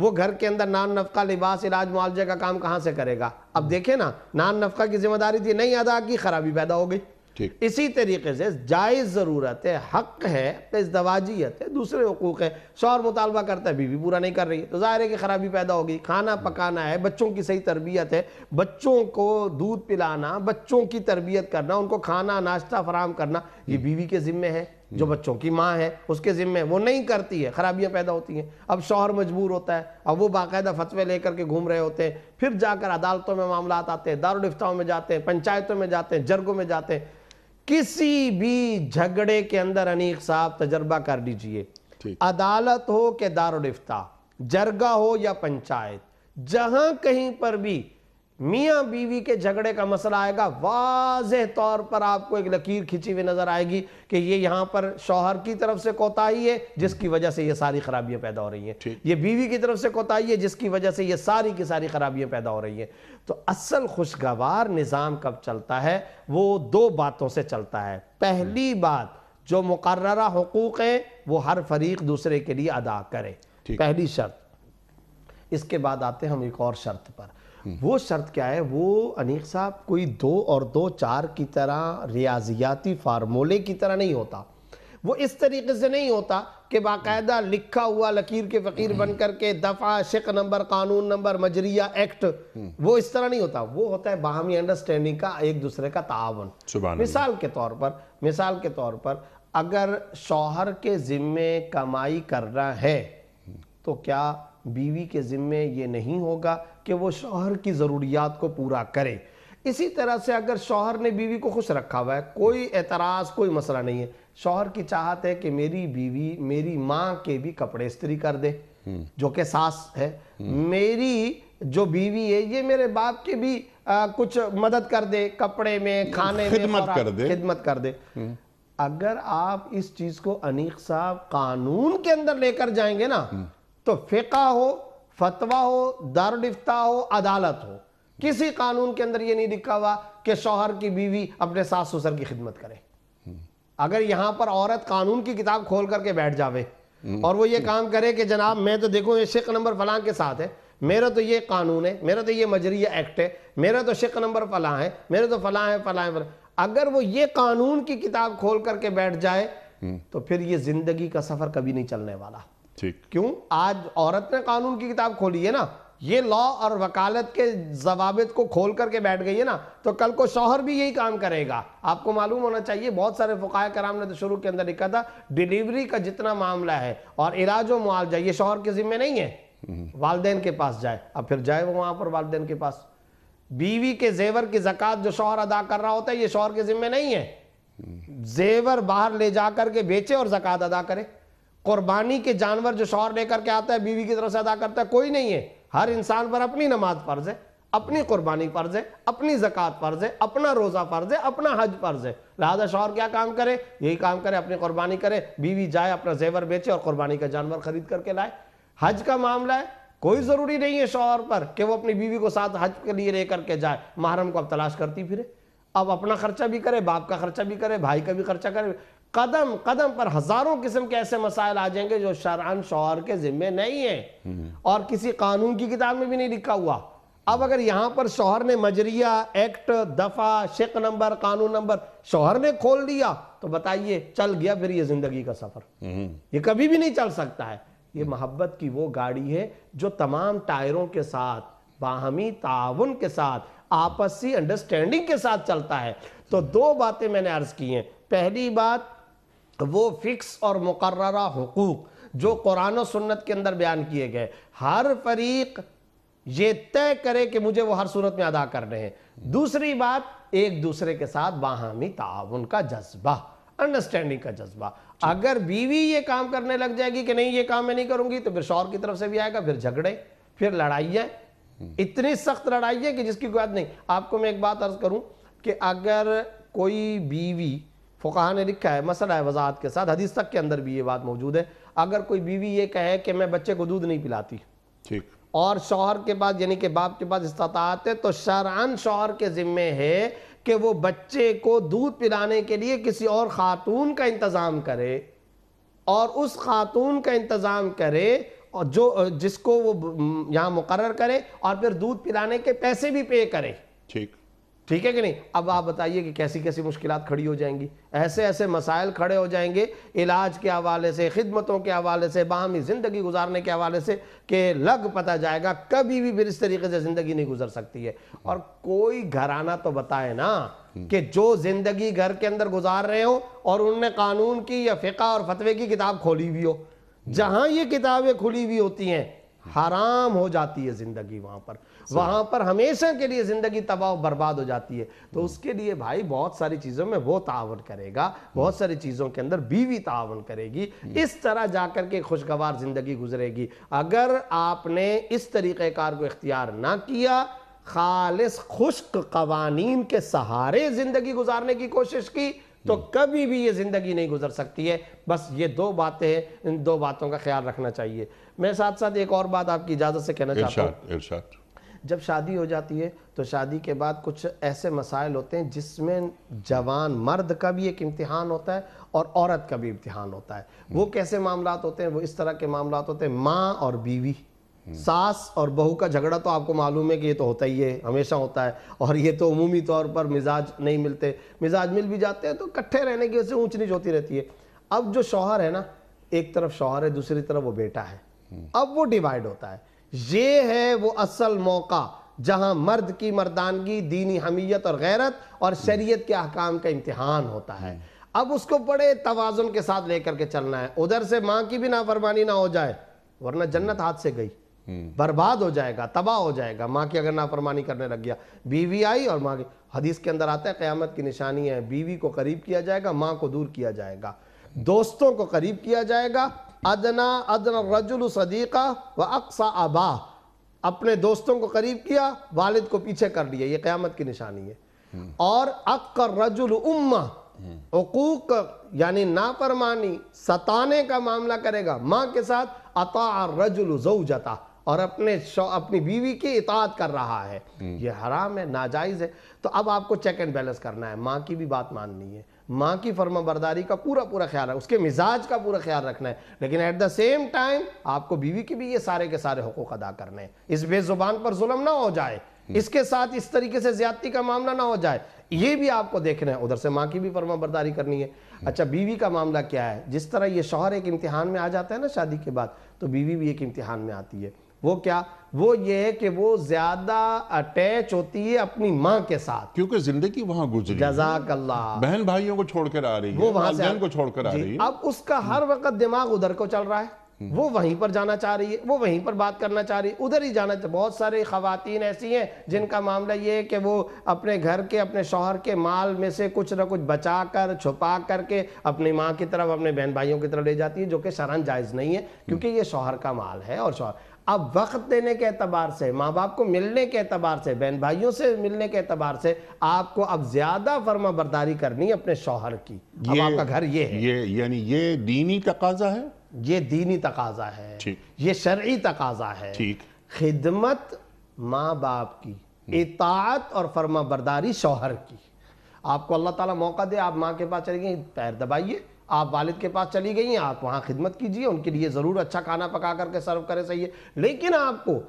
वो घर के अंदर नान नफका लिबास इलाज मुआवजे का काम कहाँ से करेगा अब देखे ना नान नफका की जिम्मेदारी थी नहीं अदा की खराबी पैदा हो गई ठीक इसी तरीके से जायज़ ज़रूरत है हक है इसदवाजियत है तो दूसरे हकूक़ है शौर मुतालबा करता है बीवी पूरा नहीं कर रही है तो ज़ाहिर है कि खराबी पैदा होगी खाना पकाना है बच्चों की सही तरबियत है बच्चों को दूध पिलाना बच्चों की तरबियत करना उनको खाना नाश्ता फराम करना ये हम्म। बीवी के ज़िम्मे है जो हम्म। बच्चों की माँ है उसके ज़िम्मे वो नहीं करती है खराबियाँ पैदा होती हैं अब शौहर मजबूर होता है अब वो बाकायदा फतवे लेकर के घूम रहे होते हैं फिर जाकर अदालतों में मामला आते हैं दारुलफ्ताओं में जाते हैं पंचायतों में जाते हैं जरगों में जाते हैं किसी भी झगड़े के अंदर अनीक साहब तजर्बा कर लीजिए अदालत हो के दारुलफ्ता जरगा हो या पंचायत जहां कहीं पर भी मियां बीवी के झगड़े का मसला आएगा वाज तौर पर आपको एक लकीर खिंची हुई नजर आएगी कि ये यहां पर शौहर की तरफ से कोताही है जिसकी वजह से ये सारी खराबियां पैदा हो रही हैं ये बीवी की तरफ से कोताही है जिसकी वजह से ये सारी की सारी खराबियां पैदा हो रही हैं तो असल खुशगवार निज़ाम कब चलता है वो दो बातों से चलता है पहली हम्म। बात जो मुकर हकूक़ है वो हर फरीक दूसरे के लिए अदा करे पहली शर्त इसके बाद आते हैं हम एक और शर्त पर हम्म। वो शर्त क्या है वो अनीक साहब कोई दो और दो चार की तरह रियाजियाती फार्मूले की तरह नहीं होता वो इस तरीके से नहीं होता कि बाकायदा लिखा हुआ लकीर के फ़कीर बन करके दफ़ा शिक नंबर कानून नंबर मजरिया एक्ट वो इस तरह नहीं होता वो होता है बाहमी अंडरस्टैंडिंग का एक दूसरे का तावन मिसाल के तौर पर मिसाल के तौर पर अगर शौहर के ज़िम्मे कमाई करना है तो क्या बीवी के ज़िम्मे ये नहीं होगा कि वो शौहर की ज़रूरियात को पूरा करे इसी तरह से अगर शौहर ने बीवी को खुश रखा हुआ है कोई एतराज़ कोई मसला नहीं है शोहर की चाहत है कि मेरी बीवी मेरी माँ के भी कपड़े स्त्री कर दे हम्म। जो कि सास है हम्म। मेरी जो बीवी है ये मेरे बाप के भी आ, कुछ मदद कर दे कपड़े में खाने खिदमत में कर दे खिदमत कर दे हम्म। अगर आप इस चीज को अनीक साहब कानून के अंदर लेकर जाएंगे ना तो फिका हो फतवा हो दारुफ्ता हो अदालत हो किसी कानून के अंदर ये नहीं लिखा हुआ कि शौहर की बीवी अपने सास ससुर की खिदमत करे अगर यहाँ पर औरत कानून की किताब खोल करके बैठ जावे और वो ये काम करे कि जनाब मैं तो देखूँ ये शिक नंबर फलां के साथ है मेरा तो ये कानून है मेरा तो ये मजरिया एक्ट है मेरा तो शिक नंबर फलां है मेरा तो फलां है फलां है अगर वो ये कानून की किताब खोल करके बैठ जाए तो फिर ये जिंदगी का सफर कभी नहीं चलने वाला ठीक क्यों आज औरत ने कानून की किताब खोली है ना ये लॉ और वकालत के जवाबित को खोल करके बैठ गई है ना तो कल को शौहर भी यही काम करेगा आपको मालूम होना चाहिए बहुत सारे फ़ुकाय कराम ने तो शुरू के अंदर लिखा था डिलीवरी का जितना मामला है और इलाज व मुआवजा ये शौहर के जिम्मे नहीं है वालदेन के पास जाए अब फिर जाए वो वहां पर वालदेन के पास बीवी के जेवर की जक़ात जो शौहर अदा कर रहा होता है ये शौहर के जिम्मे नहीं है जेवर बाहर ले जा करके बेचे और जक़ात अदा करे कुर्बानी के जानवर जो शौहर लेकर के आता है बीवी की तरफ से अदा करता है कोई नहीं है हर इंसान पर अपनी नमाज फर्ज है अपनी कुर्बानी फर्ज है अपनी जक़ात फर्ज है अपना रोज़ा फर्ज है अपना हज फर्ज है लिहाजा शौहर क्या काम करे यही काम करे अपनी कुर्बानी करे बीवी जाए अपना जेवर बेचे और कुर्बानी का जानवर खरीद करके लाए हज का मामला है कोई ज़रूरी नहीं है शौहर पर कि वो अपनी बीवी को साथ हज के लिए लेकर के जाए महरम को अब तलाश करती फिरे अब अपना खर्चा भी करे बाप का खर्चा भी करे भाई का भी खर्चा करे कदम कदम पर हजारों किस्म के ऐसे मसाइल आ जाएंगे जो शरान शोहर के जिम्मे नहीं है और किसी कानून की किताब में भी नहीं लिखा हुआ अब अगर यहां पर शोहर ने मजरिया एक्ट दफा शिक नंबर कानून नंबर शोहर ने खोल दिया तो बताइए चल गया फिर ये जिंदगी का सफर हम्म। ये कभी भी नहीं चल सकता है ये मोहब्बत की वो गाड़ी है जो तमाम टायरों के साथ बाहमी ताउन के साथ आपसी अंडरस्टैंडिंग के साथ चलता है तो दो बातें मैंने अर्ज की हैं पहली बात तो वो फिक्स और मुकर्रा हकूक़ जो कुरान और सुन्नत के अंदर बयान किए गए हर फरीक ये तय करे कि मुझे वो हर सूरत में अदा करने हैं दूसरी बात एक दूसरे के साथ बाहमी ताउन का जज्बा अंडरस्टैंडिंग का जज्बा अगर बीवी ये काम करने लग जाएगी कि नहीं ये काम मैं नहीं करूंगी तो फिर शौर की तरफ से भी आएगा फिर झगड़े फिर लड़ाइयाँ हम्म। इतनी सख्त लड़ाई है कि जिसकी कोई बात नहीं आपको मैं एक बात अर्ज करूं कि अगर कोई बीवी फ़ुका ने लिखा है मसला है वजात के साथ हदीस तक के अंदर भी ये बात मौजूद है अगर कोई बीवी ये कहे कि मैं बच्चे को दूध नहीं पिलाती ठीक और शोहर के पास यानी कि बाप के पास इस्तात है तो शरान शोहर के ज़िम्मे है कि वो बच्चे को दूध पिलाने के लिए किसी और ख़ातून का इंतज़ाम करे और उस खातून का इंतज़ाम करे और जो जिसको वो यहाँ मुकर करे और फिर दूध पिलाने के पैसे भी पे करे ठीक ठीक है कि नहीं अब आप बताइए कि कैसी कैसी मुश्किल खड़ी हो जाएंगी ऐसे ऐसे मसाइल खड़े हो जाएंगे इलाज के हवाले से खिदमतों के हवाले से बाहमी ज़िंदगी गुजारने के हवाले से कि लग पता जाएगा कभी भी फिर इस तरीके से ज़िंदगी नहीं गुजर सकती है और कोई घराना तो बताए ना हम्म। कि जो ज़िंदगी घर के अंदर गुजार रहे हो और उनने कानून की या फ़िका और फतवे की किताब खोली हुई हो हम्म। जहाँ ये किताबें खुली हुई होती हैं हराम हो जाती है ज़िंदगी वहाँ पर वहां पर हमेशा के लिए जिंदगी तबाह बर्बाद हो जाती है तो हम्म। उसके लिए भाई बहुत सारी चीजों में वो तावन करेगा बहुत हम्म। सारी चीजों के अंदर बीवी तावन करेगी हम्म। इस तरह जाकर के खुशगवार जिंदगी गुजरेगी अगर आपने इस तरीक़ेकार को इख्तियार ना किया खालिश खुश्क कवानीन के सहारे ज़िंदगी गुजारने की कोशिश की तो कभी भी ये ज़िंदगी नहीं गुजर सकती है बस ये दो बातें हैं इन दो बातों का ख्याल रखना चाहिए मैं साथ साथ एक और बात आपकी इजाज़त से कहना चाहता हूँ जब शादी हो जाती है तो शादी के बाद कुछ ऐसे मसाइल होते हैं जिसमें जवान मर्द का भी एक इम्तिहान होता है और औरत का भी इम्तिहान होता है वो कैसे मामला होते हैं वो इस तरह के मामला होते हैं माँ और बीवी सास और बहू का झगड़ा तो आपको मालूम है कि ये तो होता ही है हमेशा होता है और ये तो अमूमी तौर पर मिजाज नहीं मिलते मिजाज मिल भी जाते हैं तो इकट्ठे रहने की वजह से ऊँच नीच होती रहती है अब जो शौहर है ना एक तरफ शौहर है दूसरी तरफ वो बेटा है अब वो डिवाइड होता है ये है वो असल मौका जहां मर्द की मर्दानगी दीनी हमीयत और गैरत और शरीयत के अहकाम का इम्तहान होता है अब उसको बड़े तोज़ुन के साथ लेकर के चलना है उधर से माँ की भी नाफरमानी ना हो जाए वरना जन्नत हाथ से गई हम्म। बर्बाद हो जाएगा तबाह हो जाएगा माँ की अगर नाफरमानी करने लग गया बीवी आई और माँ की हदीस के अंदर आता है क़्यामत की निशानी है बीवी को करीब किया जाएगा माँ को दूर किया जाएगा दोस्तों को करीब किया जाएगा अदना अदन रजुल सदीक़ा व अक्सा आबा अपने दोस्तों को करीब किया वालिद को पीछे कर लिया ये क़्यामत की निशानी है और अक रजुल उम्मा हकूक यानी नाफरमानी सताने का मामला करेगा माँ के साथ अता रजुल जता और अपने अपनी बीवी की इतात कर रहा है हम्म। ये हराम है नाजायज़ है तो अब आपको चेक एंड बैलेंस करना है माँ की भी बात माननी है माँ की फर्मा बरदारी का पूरा पूरा ख्याल रखना उसके मिजाज का पूरा ख्याल रखना है लेकिन एट द सेम टाइम आपको बीवी के भी ये सारे के सारे हकूक अदा करने हैं इस बेजुबान पर जुलम ना हो जाए इसके साथ इस तरीके से ज्यादती का मामला ना हो जाए ये भी आपको देखना है उधर से माँ की भी फर्मा बरदारी करनी है अच्छा बीवी का मामला क्या है जिस तरह ये शोहर एक इम्तिहान में आ जाता है ना शादी के बाद तो बीवी भी एक इम्तिहान में आती है वो क्या वो ये है कि वो ज्यादा अटैच होती है अपनी माँ के साथ क्योंकि जिंदगी वहां गुजरी जजाक अल्लाह बहन भाइयों को छोड़कर आ रही है वो वहां से को छोड़कर आ रही है अब उसका हर वक्त दिमाग उधर को चल रहा है वो वहीं पर जाना चाह रही है वो वहीं पर बात करना चाह रही है उधर ही जाना चाहिए बहुत सारी खातन ऐसी हैं जिनका मामला ये है कि वो अपने घर के अपने शोहर के माल में से कुछ ना कुछ बचा कर छुपा करके अपनी माँ की तरफ अपने बहन भाइयों की तरफ ले जाती है जो कि शरण जायज़ नहीं है क्योंकि ये शोहर का माल है और शोहर अब वक्त देने के अतबार से माँ बाप को मिलने के अतबार से बहन भाइयों से मिलने के अतबार से आपको अब ज्यादा फर्मा बरदारी करनी है अपने शोहर की ये, अब आपका घर ये है ये यानी ये दीनी तकाजा है ये दीनी तकाजा है ये शर्य तकाजा है ठीक खिदमत माँ बाप की हम्म। इतात और फर्मा बरदारी शोहर की आपको अल्लाह ताला मौका दे आप माँ के पास चले गए पैर दबाइए आप वालिद के पास चली गई हैं आप वहाँ खिदमत कीजिए उनके लिए ज़रूर अच्छा खाना पका करके सर्व करें सही है लेकिन आपको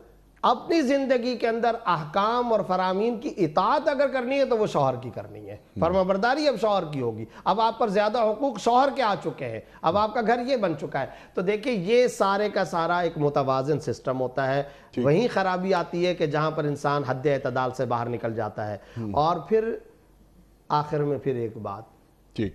अपनी ज़िंदगी के अंदर अहकाम और फरामीन की इतात अगर करनी है तो वो शोहर की करनी है हम्म। फर्माबरदारी अब शोहर की होगी अब आप पर ज़्यादा हकूक़ शोहर के आ चुके हैं अब आपका घर ये बन चुका है तो देखिए ये सारे का सारा एक मुतवाजन सिस्टम होता है वहीं ख़राबी आती है कि जहाँ पर इंसान हद अतदाल से बाहर निकल जाता है हम्म। और फिर आखिर में फिर एक बात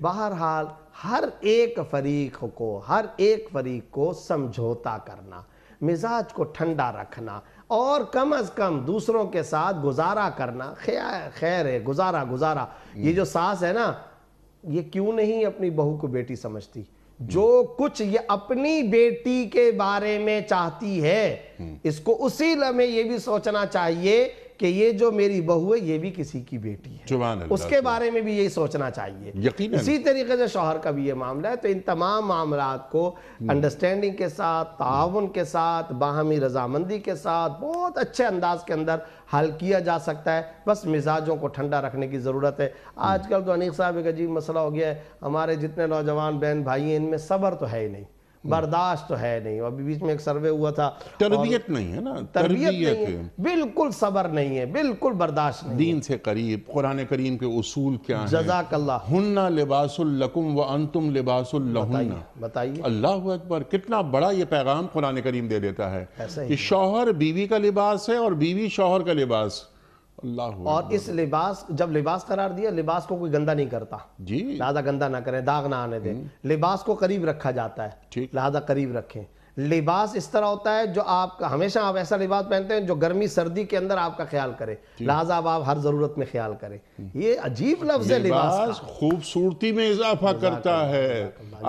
बहरहाल हर एक फरीक को हर एक फरीक को समझौता करना मिजाज को ठंडा रखना और कम अज कम दूसरों के साथ गुजारा करना खैर है गुजारा गुजारा हम्म। ये जो सास है ना ये क्यों नहीं अपनी बहू को बेटी समझती हम्म। जो कुछ ये अपनी बेटी के बारे में चाहती है हम्म। इसको उसी लम्हे ये भी सोचना चाहिए कि ये जो मेरी बहू है ये भी किसी की बेटी है उसके बारे में भी यही सोचना चाहिए यकीन इसी तरीके से शोहर का भी ये मामला है तो इन तमाम मामला को अंडरस्टैंडिंग हम्म। के साथ ताउन के साथ बाहमी रजामंदी के साथ बहुत अच्छे अंदाज के अंदर हल किया जा सकता है बस मिजाजों को ठंडा रखने की ज़रूरत है हम्म। आजकल तो अनिक साहब एक अजीब मसला हो गया है हमारे जितने नौजवान बहन भाई हैं इनमें सब्र तो है ही नहीं बर्दाश्त तो है नहीं अभी बीच में एक सर्वे हुआ था तरबियत नहीं है ना तरबियत नहीं है बिल्कुल सबर नहीं है बिल्कुल बर्दाश्त नहीं दीन से करीब कुरान करीम के उसूल क्या जजाकल्ला हन्ना लिबासुल्लकुम व अंतुम लिबासुल्लहुन्ना बताइए अल्लाह अकबर कितना बड़ा ये पैगाम कुरान करीम दे देता है कि शौहर बीवी का लिबास है और बीवी शौहर का लिबास और इस लिबास जब लिबास करार दिया लिबास को कोई गंदा नहीं करता जी लिहाजा गंदा ना करें दाग ना आने दें हम्म। लिबास को करीब रखा जाता है लिहाजा करीब रखें लिबास इस तरह होता है जो आप हमेशा आप ऐसा लिबास पहनते हैं जो गर्मी सर्दी के अंदर आपका ख्याल करे लिहाजा आप, आप हर जरूरत में ख्याल करें हम्म। ये अजीब लफ्ज है लिबास खूबसूरती में इजाफा करता है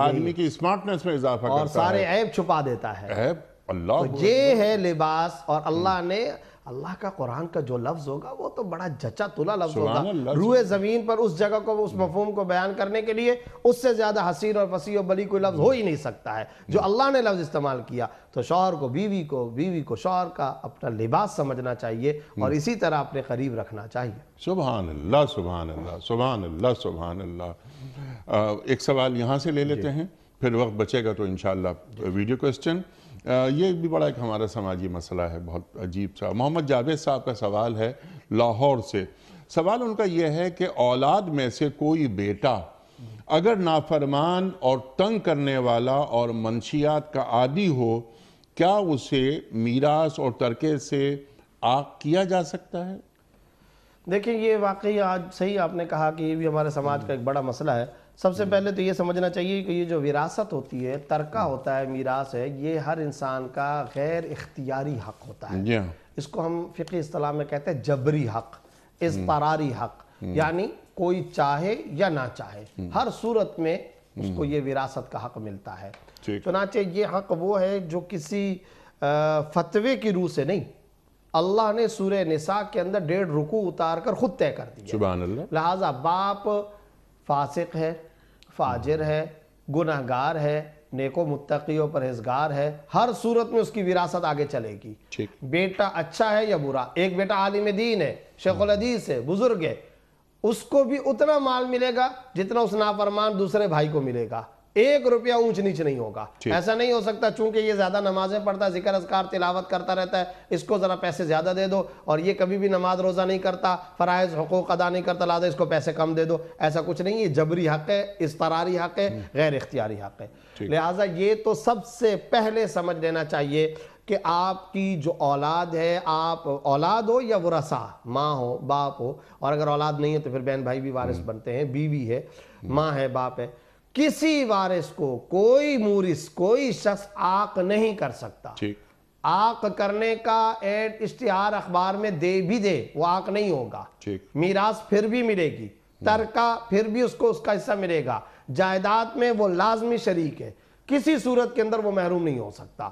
आदमी की स्मार्टनेस में इजाफा और सारे ऐप छुपा देता है तो ये है लिबास और अल्लाह ने अल्लाह का कुरान का जो लफ्ज होगा वो तो बड़ा जचा तुला लफ्ज होगा रूए जमीन पर उस जगह को उस मफहम को बयान करने के लिए उससे ज्यादा हसीन और फसी और बली कोई लफ्ज हो ही नहीं सकता है जो अल्लाह ने लफ्ज इस्तेमाल किया तो शोहर को बीवी को बीवी को शोहर का अपना लिबास समझना चाहिए और इसी तरह अपने करीब रखना चाहिए सुबह अल्लाह सुबह अल्लाह सुबह अल्लाह सुबह अल्लाह एक सवाल यहाँ से ले लेते हैं फिर वक्त बचेगा तो इनशाला वीडियो क्वेश्चन ये भी बड़ा एक हमारा समाजी मसला है बहुत अजीब सा मोहम्मद जावेद साहब का सवाल है लाहौर से सवाल उनका यह है कि औलाद में से कोई बेटा अगर नाफरमान और तंग करने वाला और मनशियात का आदि हो क्या उसे मीरास और तरके से आग किया जा सकता है देखिए ये वाकई आज सही आपने कहा कि ये भी हमारे समाज का एक बड़ा मसला है सबसे हम्म। पहले तो ये समझना चाहिए कि ये जो विरासत होती है तरका हम्म। होता है मीरास है ये हर इंसान का गैर इख्तियारी हक होता है हाँ। इसको हम फ़िकी असलाम में कहते हैं जबरी हक परारी हम्म। हक यानी कोई चाहे या ना चाहे हर सूरत में उसको ये विरासत का हक मिलता है चुनाचे ये हक वो है जो किसी फतवे की रूह से नहीं अल्लाह ने सूर्य निसा के अंदर डेढ़ रुकू उतार कर खुद तय कर दिया लिहाजा बाप फासिक है फाजिर है गुनागार है नेको मुत्तकी और परहेजगार है हर सूरत में उसकी विरासत आगे चलेगी बेटा अच्छा है या बुरा एक बेटा आलिम दीन है शेखुल हदीस है बुजुर्ग है उसको भी उतना माल मिलेगा जितना उस नाफरमान दूसरे भाई को मिलेगा एक रुपया ऊंच नीच नहीं होगा ऐसा नहीं हो सकता चूंकि ये ज्यादा नमाजें पढ़ता है जिक्र असकार तिलावत करता रहता है इसको जरा पैसे ज्यादा दे दो और ये कभी भी नमाज रोजा नहीं करता फरज हकूक अदा नहीं करता लादा इसको पैसे कम दे दो ऐसा कुछ नहीं ये जबरी हक है इसतरारी हक है हम्म। गैर इख्तियारी हक है लिहाजा ये तो सबसे पहले समझ लेना चाहिए कि आपकी जो औलाद है आप औलाद हो या वसा माँ हो बाप हो और अगर औलाद नहीं है तो फिर बहन भाई भी वारिस हम्म। बनते हैं बीवी है माँ है बाप है किसी वारिस को कोई मूरिस कोई शख्स आक नहीं कर सकता आक करने का एड इश्तिहार अखबार में दे भी दे वो आक नहीं होगा मीरास फिर भी मिलेगी तरका फिर भी उसको उसका हिस्सा मिलेगा जायदाद में वो लाजमी शरीक है किसी सूरत के अंदर वो महरूम नहीं हो सकता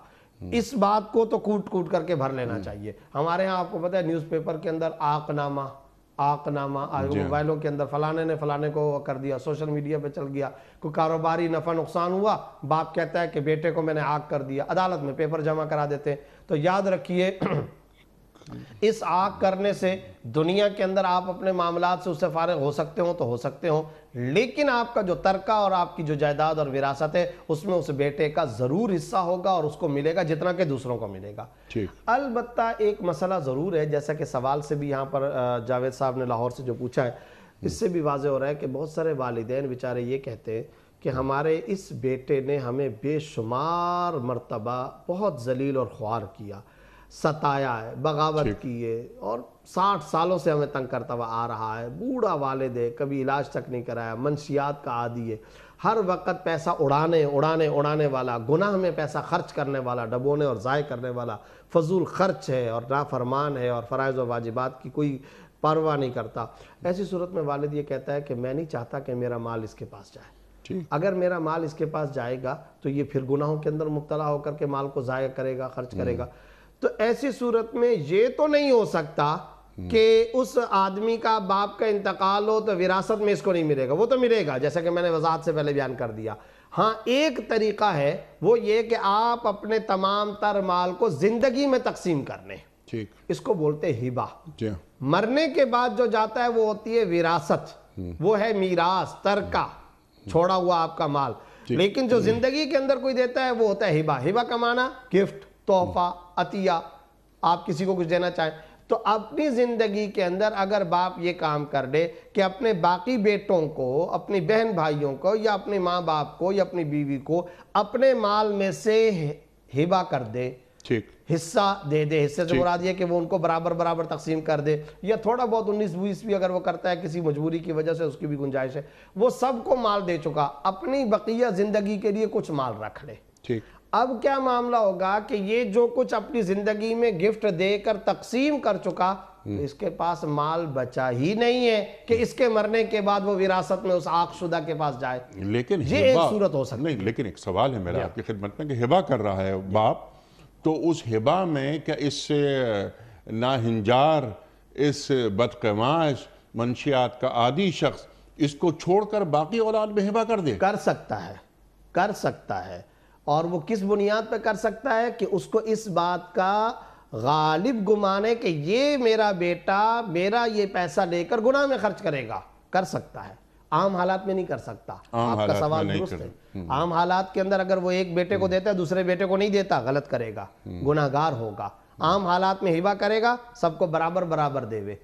हम्म। इस बात को तो कूट कूट करके भर लेना हम्म। चाहिए हमारे यहाँ आपको पता है न्यूज़पेपर के अंदर आकनामा आकनामा आज मोबाइलों के अंदर फलाने ने फलाने को कर दिया सोशल मीडिया पे चल गया कोई कारोबारी नफा नुकसान हुआ बाप कहता है कि बेटे को मैंने आग कर दिया अदालत में पेपर जमा करा देते हैं तो याद रखिए इस आग करने से दुनिया के अंदर आप अपने मामला से उससे फारग हो सकते हो तो हो सकते हो लेकिन आपका जो तरका और आपकी जो जायदाद और विरासत है उसमें उस बेटे का ज़रूर हिस्सा होगा और उसको मिलेगा जितना के दूसरों को मिलेगा अलबत् एक मसला ज़रूर है जैसा कि सवाल से भी यहाँ पर जावेद साहब ने लाहौर से जो पूछा है इससे भी वाज हो रहा है कि बहुत सारे वालदेन बेचारे ये कहते हैं कि हमारे इस बेटे ने हमें बेशुमार मरतबा बहुत जलील और ख्वार किया सताया है बगावत की है और साठ सालों से हमें तंग करता हुआ आ रहा है बूढ़ा वालद है कभी इलाज तक नहीं कराया मनशियात का आदि है हर वक्त पैसा उड़ाने उड़ाने उड़ाने वाला गुनाह में पैसा खर्च करने वाला डबोने और ज़ाय करने वाला फजूल खर्च है और नाफरमान है और फ़रज़ व वाजिबात की कोई परवाह नहीं करता ऐसी सूरत में वालद ये कहता है कि मैं नहीं चाहता कि मेरा माल इसके पास जाए अगर मेरा माल इसके पास जाएगा तो ये फिर गुनाहों के अंदर मुबतला होकर के माल को ज़ाय करेगा खर्च करेगा हम्म। तो ऐसी सूरत में ये तो नहीं हो सकता कि उस आदमी का बाप का इंतकाल हो तो विरासत में इसको नहीं मिलेगा वो तो मिलेगा जैसा कि मैंने वजात से पहले बयान कर दिया हाँ एक तरीका है वो ये कि आप अपने तमाम तर माल को ज़िंदगी में तकसीम कर लें ठीक इसको बोलते हिबा हाँ। मरने के बाद जो जाता है वो होती है विरासत हम्म। वो है मीरास तरका हम्म। छोड़ा हुआ आपका माल लेकिन जो जिंदगी के अंदर कोई देता है वो होता है हिबा हिबा का माना गिफ्ट तोहफा अतिया आप किसी को कुछ देना चाहें तो अपनी ज़िंदगी के अंदर अगर बाप ये काम कर दे कि अपने बाकी बेटों को अपनी बहन भाइयों को या अपने माँ बाप को या अपनी बीवी को अपने माल में से हिबा कर दे ठीक हिस्सा दे दे हिस्से से मुराद ये कि वो उनको बराबर बराबर तकसीम कर दे या थोड़ा बहुत उन्नीस बीस भी अगर वो करता है किसी मजबूरी की वजह से उसकी भी गुंजाइश है वो सबको माल दे चुका अपनी बकिया ज़िंदगी के लिए कुछ माल रख ले ठीक अब क्या मामला होगा कि ये जो कुछ अपनी जिंदगी में गिफ्ट देकर तकसीम कर चुका हम्म। इसके पास माल बचा ही नहीं है कि हम्म। इसके मरने के बाद वो विरासत में उस आगशुदा के पास जाए लेकिन ये एक सूरत हो सकती नहीं लेकिन एक सवाल है मेरा आपकी खिदमत में कि हिबा कर रहा है बाप तो उस हिबा में क्या इससे नाहिंजार इस बदकमाश मंशियात का आदि शख्स इसको छोड़कर बाकी औलाद में हिबा कर दे कर सकता है कर सकता है और वो किस बुनियाद पर कर सकता है कि उसको इस बात का गालिब गुमान है कि ये मेरा बेटा मेरा ये पैसा लेकर गुनाह में खर्च करेगा कर सकता है आम हालात में नहीं कर सकता आपका सवाल दुरुस्त है हम्म। आम हालात के अंदर अगर वो एक बेटे को हम्म। देता है दूसरे बेटे को नहीं देता गलत करेगा हम्म। गुनाहगार होगा आम हालात में हिबा करेगा सबको बराबर बराबर देवे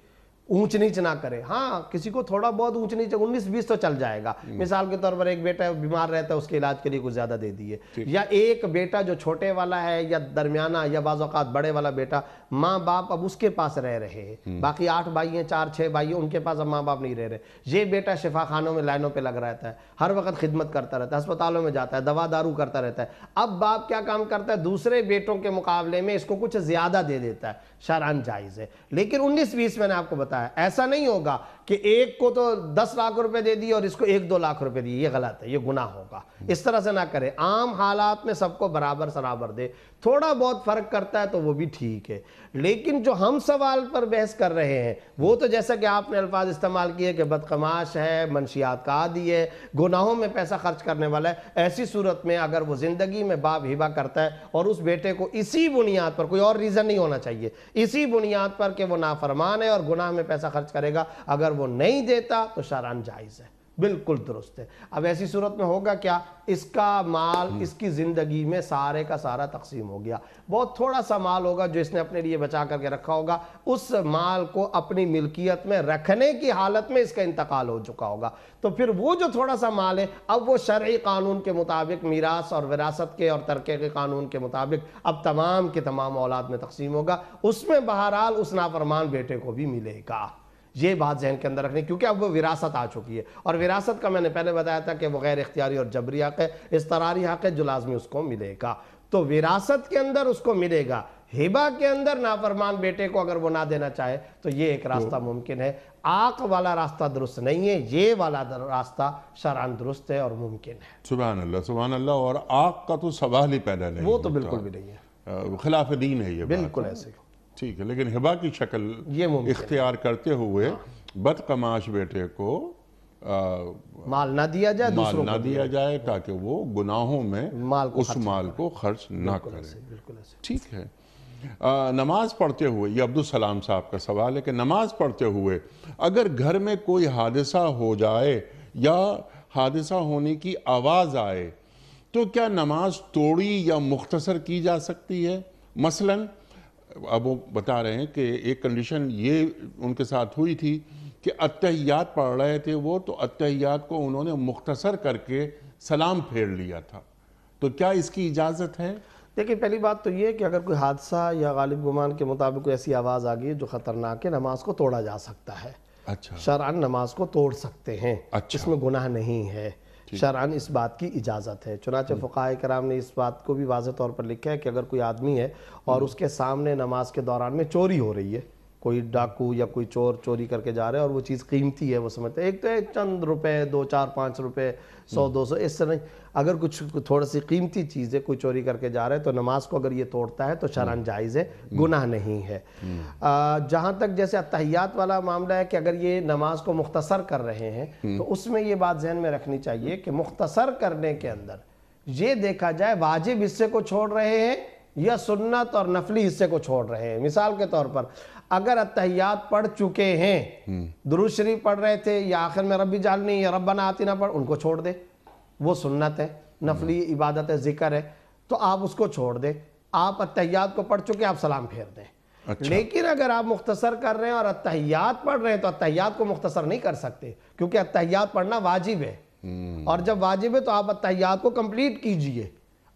ऊंच नीच ना करे हाँ किसी को थोड़ा बहुत ऊंच नीच उन्नीस बीस तो चल जाएगा हम्म। मिसाल के तौर पर एक बेटा बीमार रहता है उसके इलाज के लिए कुछ ज्यादा दे दिए या एक बेटा जो छोटे वाला है या दरमियाना या बाज़ात बड़े वाला बेटा माँ बाप अब उसके पास रह रहे हैं हम्म। बाकी आठ भाई हैं चार छह भाई हैं उनके पास अब माँ बाप नहीं रह रहे ये बेटा शिफा खानों में लाइनों पर लग रहता है हर वक्त खिदमत करता रहता है अस्पतालों में जाता है दवा दारू करता रहता है अब बाप क्या काम करता है दूसरे बेटों के मुकाबले में इसको कुछ ज्यादा दे देता है शरान जायज़ है लेकिन उन्नीस बीस मैंने आपको बताया सकता है ऐसा नहीं होगा कि एक को तो दस लाख रुपए दे दिए और इसको एक दो लाख रुपए दिए ये गलत है ये गुना होगा इस तरह से ना करें आम हालात में सबको बराबर सराबर दे थोड़ा बहुत फर्क करता है तो वो भी ठीक है लेकिन जो हम सवाल पर बहस कर रहे हैं वो तो जैसा कि आपने अल्फाज इस्तेमाल किए कि बदकमाश है मनशियात का आदि है गुनाहों में पैसा खर्च करने वाला है ऐसी सूरत में अगर वो ज़िंदगी में बाप हिबा करता है और उस बेटे को इसी बुनियाद पर कोई और रीज़न नहीं होना चाहिए इसी बुनियाद पर कि वो नाफरमान है और गुनाह में पैसा खर्च करेगा अगर वो नहीं देता तो शरान जायज़ है बिल्कुल दुरुस्त है अब ऐसी सूरत में होगा क्या इसका माल हम्म। इसकी ज़िंदगी में सारे का सारा तकसीम हो गया बहुत थोड़ा सा माल होगा जो इसने अपने लिए बचा करके रखा होगा उस माल को अपनी मिल्कियत में रखने की हालत में इसका इंतकाल हो चुका होगा तो फिर वो जो थोड़ा सा माल है अब वो शर्य कानून के मुताबिक मीरास और विरासत के और तरके के कानून के मुताबिक अब तमाम के तमाम औलाद में तकसीम होगा उसमें बहरहाल उस नाफरमान बेटे को भी मिलेगा ये बात जहन के अंदर रखनी क्योंकि अब वो विरासत आ चुकी है और विरासत का मैंने पहले बताया था कि वो गैर इख्तियारी और जबरी हक है इस तरारी हक है जो लाजमी उसको मिलेगा तो विरासत के अंदर उसको मिलेगा हिबा के अंदर नाफरमान बेटे को अगर वो ना देना चाहे तो ये एक रास्ता हम्म। मुमकिन है आक वाला रास्ता दुरुस्त नहीं है ये वाला रास्ता शरान दुरुस्त है और मुमकिन है सुबह अल्लाह सुबह अल्लाह और आक का तो सवाल ही पैदा नहीं वो तो बिल्कुल भी नहीं है खिलाफ दीन है ये बिल्कुल ऐसे ठीक है लेकिन हिबा की शक्ल इख्तियार करते हुए हाँ। बदकमाश बेटे को आ, माल ना दिया जाए माल ना दिया जाए ताकि वो गुनाहों में माल उस माल को खर्च ना करे ठीक है आ, नमाज पढ़ते हुए ये अब्दुल सलाम साहब का सवाल है कि नमाज पढ़ते हुए अगर घर में कोई हादसा हो जाए या हादसा होने की आवाज़ आए तो क्या नमाज तोड़ी या मुख्तसर की जा सकती है मसलन अब वो बता रहे हैं कि एक कंडीशन ये उनके साथ हुई थी कि अत्यात पढ़ रहे थे वो तो अत्यात को उन्होंने मुख्तसर करके सलाम फेर लिया था तो क्या इसकी इजाज़त है देखिए पहली बात तो ये कि अगर कोई हादसा या गालिब गुमान के मुताबिक कोई ऐसी आवाज़ आ गई जो ख़तरनाक है नमाज को तोड़ा जा सकता है अच्छा शरान नमाज को तोड़ सकते हैं अच्छा। इसमें गुनाह नहीं है शरान इस बात की इजाज़त है चुनाच फकाय कराम ने इस बात को भी वाज तौर पर लिखा है कि अगर कोई आदमी है और उसके सामने नमाज के दौरान में चोरी हो रही है कोई डाकू या कोई चोर चोरी करके जा रहे हैं और वो चीज़ कीमती है वो समझते हैं एक तो है चंद रुपए दो चार पाँच रुपए सौ हम्म। दो सौ इस तरह अगर कुछ थोड़ी सी कीमती है कोई चोरी करके जा रहे है तो नमाज को अगर ये तोड़ता है तो शरण हम्म। जायज़ है हम्म। गुनाह नहीं है जहाँ तक जैसे अतहियात वाला मामला है कि अगर ये नमाज को मुख्तसर कर रहे हैं तो उसमें ये बात जहन में रखनी चाहिए कि मुख्तसर करने के अंदर ये देखा जाए वाजिब हिस्से को छोड़ रहे हैं या सुन्नत और नफली हिस्से को छोड़ रहे हैं मिसाल के तौर पर अगर अतहयात पढ़ चुके हैं हम्म। दुरुशरी पढ़ रहे थे या आखिर में रबी जालनी या रबा ना आती ना पढ़ उनको छोड़ दे वो सुन्नत है नफली हम्म। इबादत है जिक्र है तो आप उसको छोड़ दें आप अतहयात को पढ़ चुके आप सलाम फेर दें अच्छा। लेकिन अगर आप मुख्तसर कर रहे हैं और अतहयात पढ़ रहे हैं तो अतहयात को मुख्तसर नहीं कर सकते क्योंकि अतहयात पढ़ना वाजिब है हम्म। और जब वाजिब है तो आप अतहयात को कंप्लीट कीजिए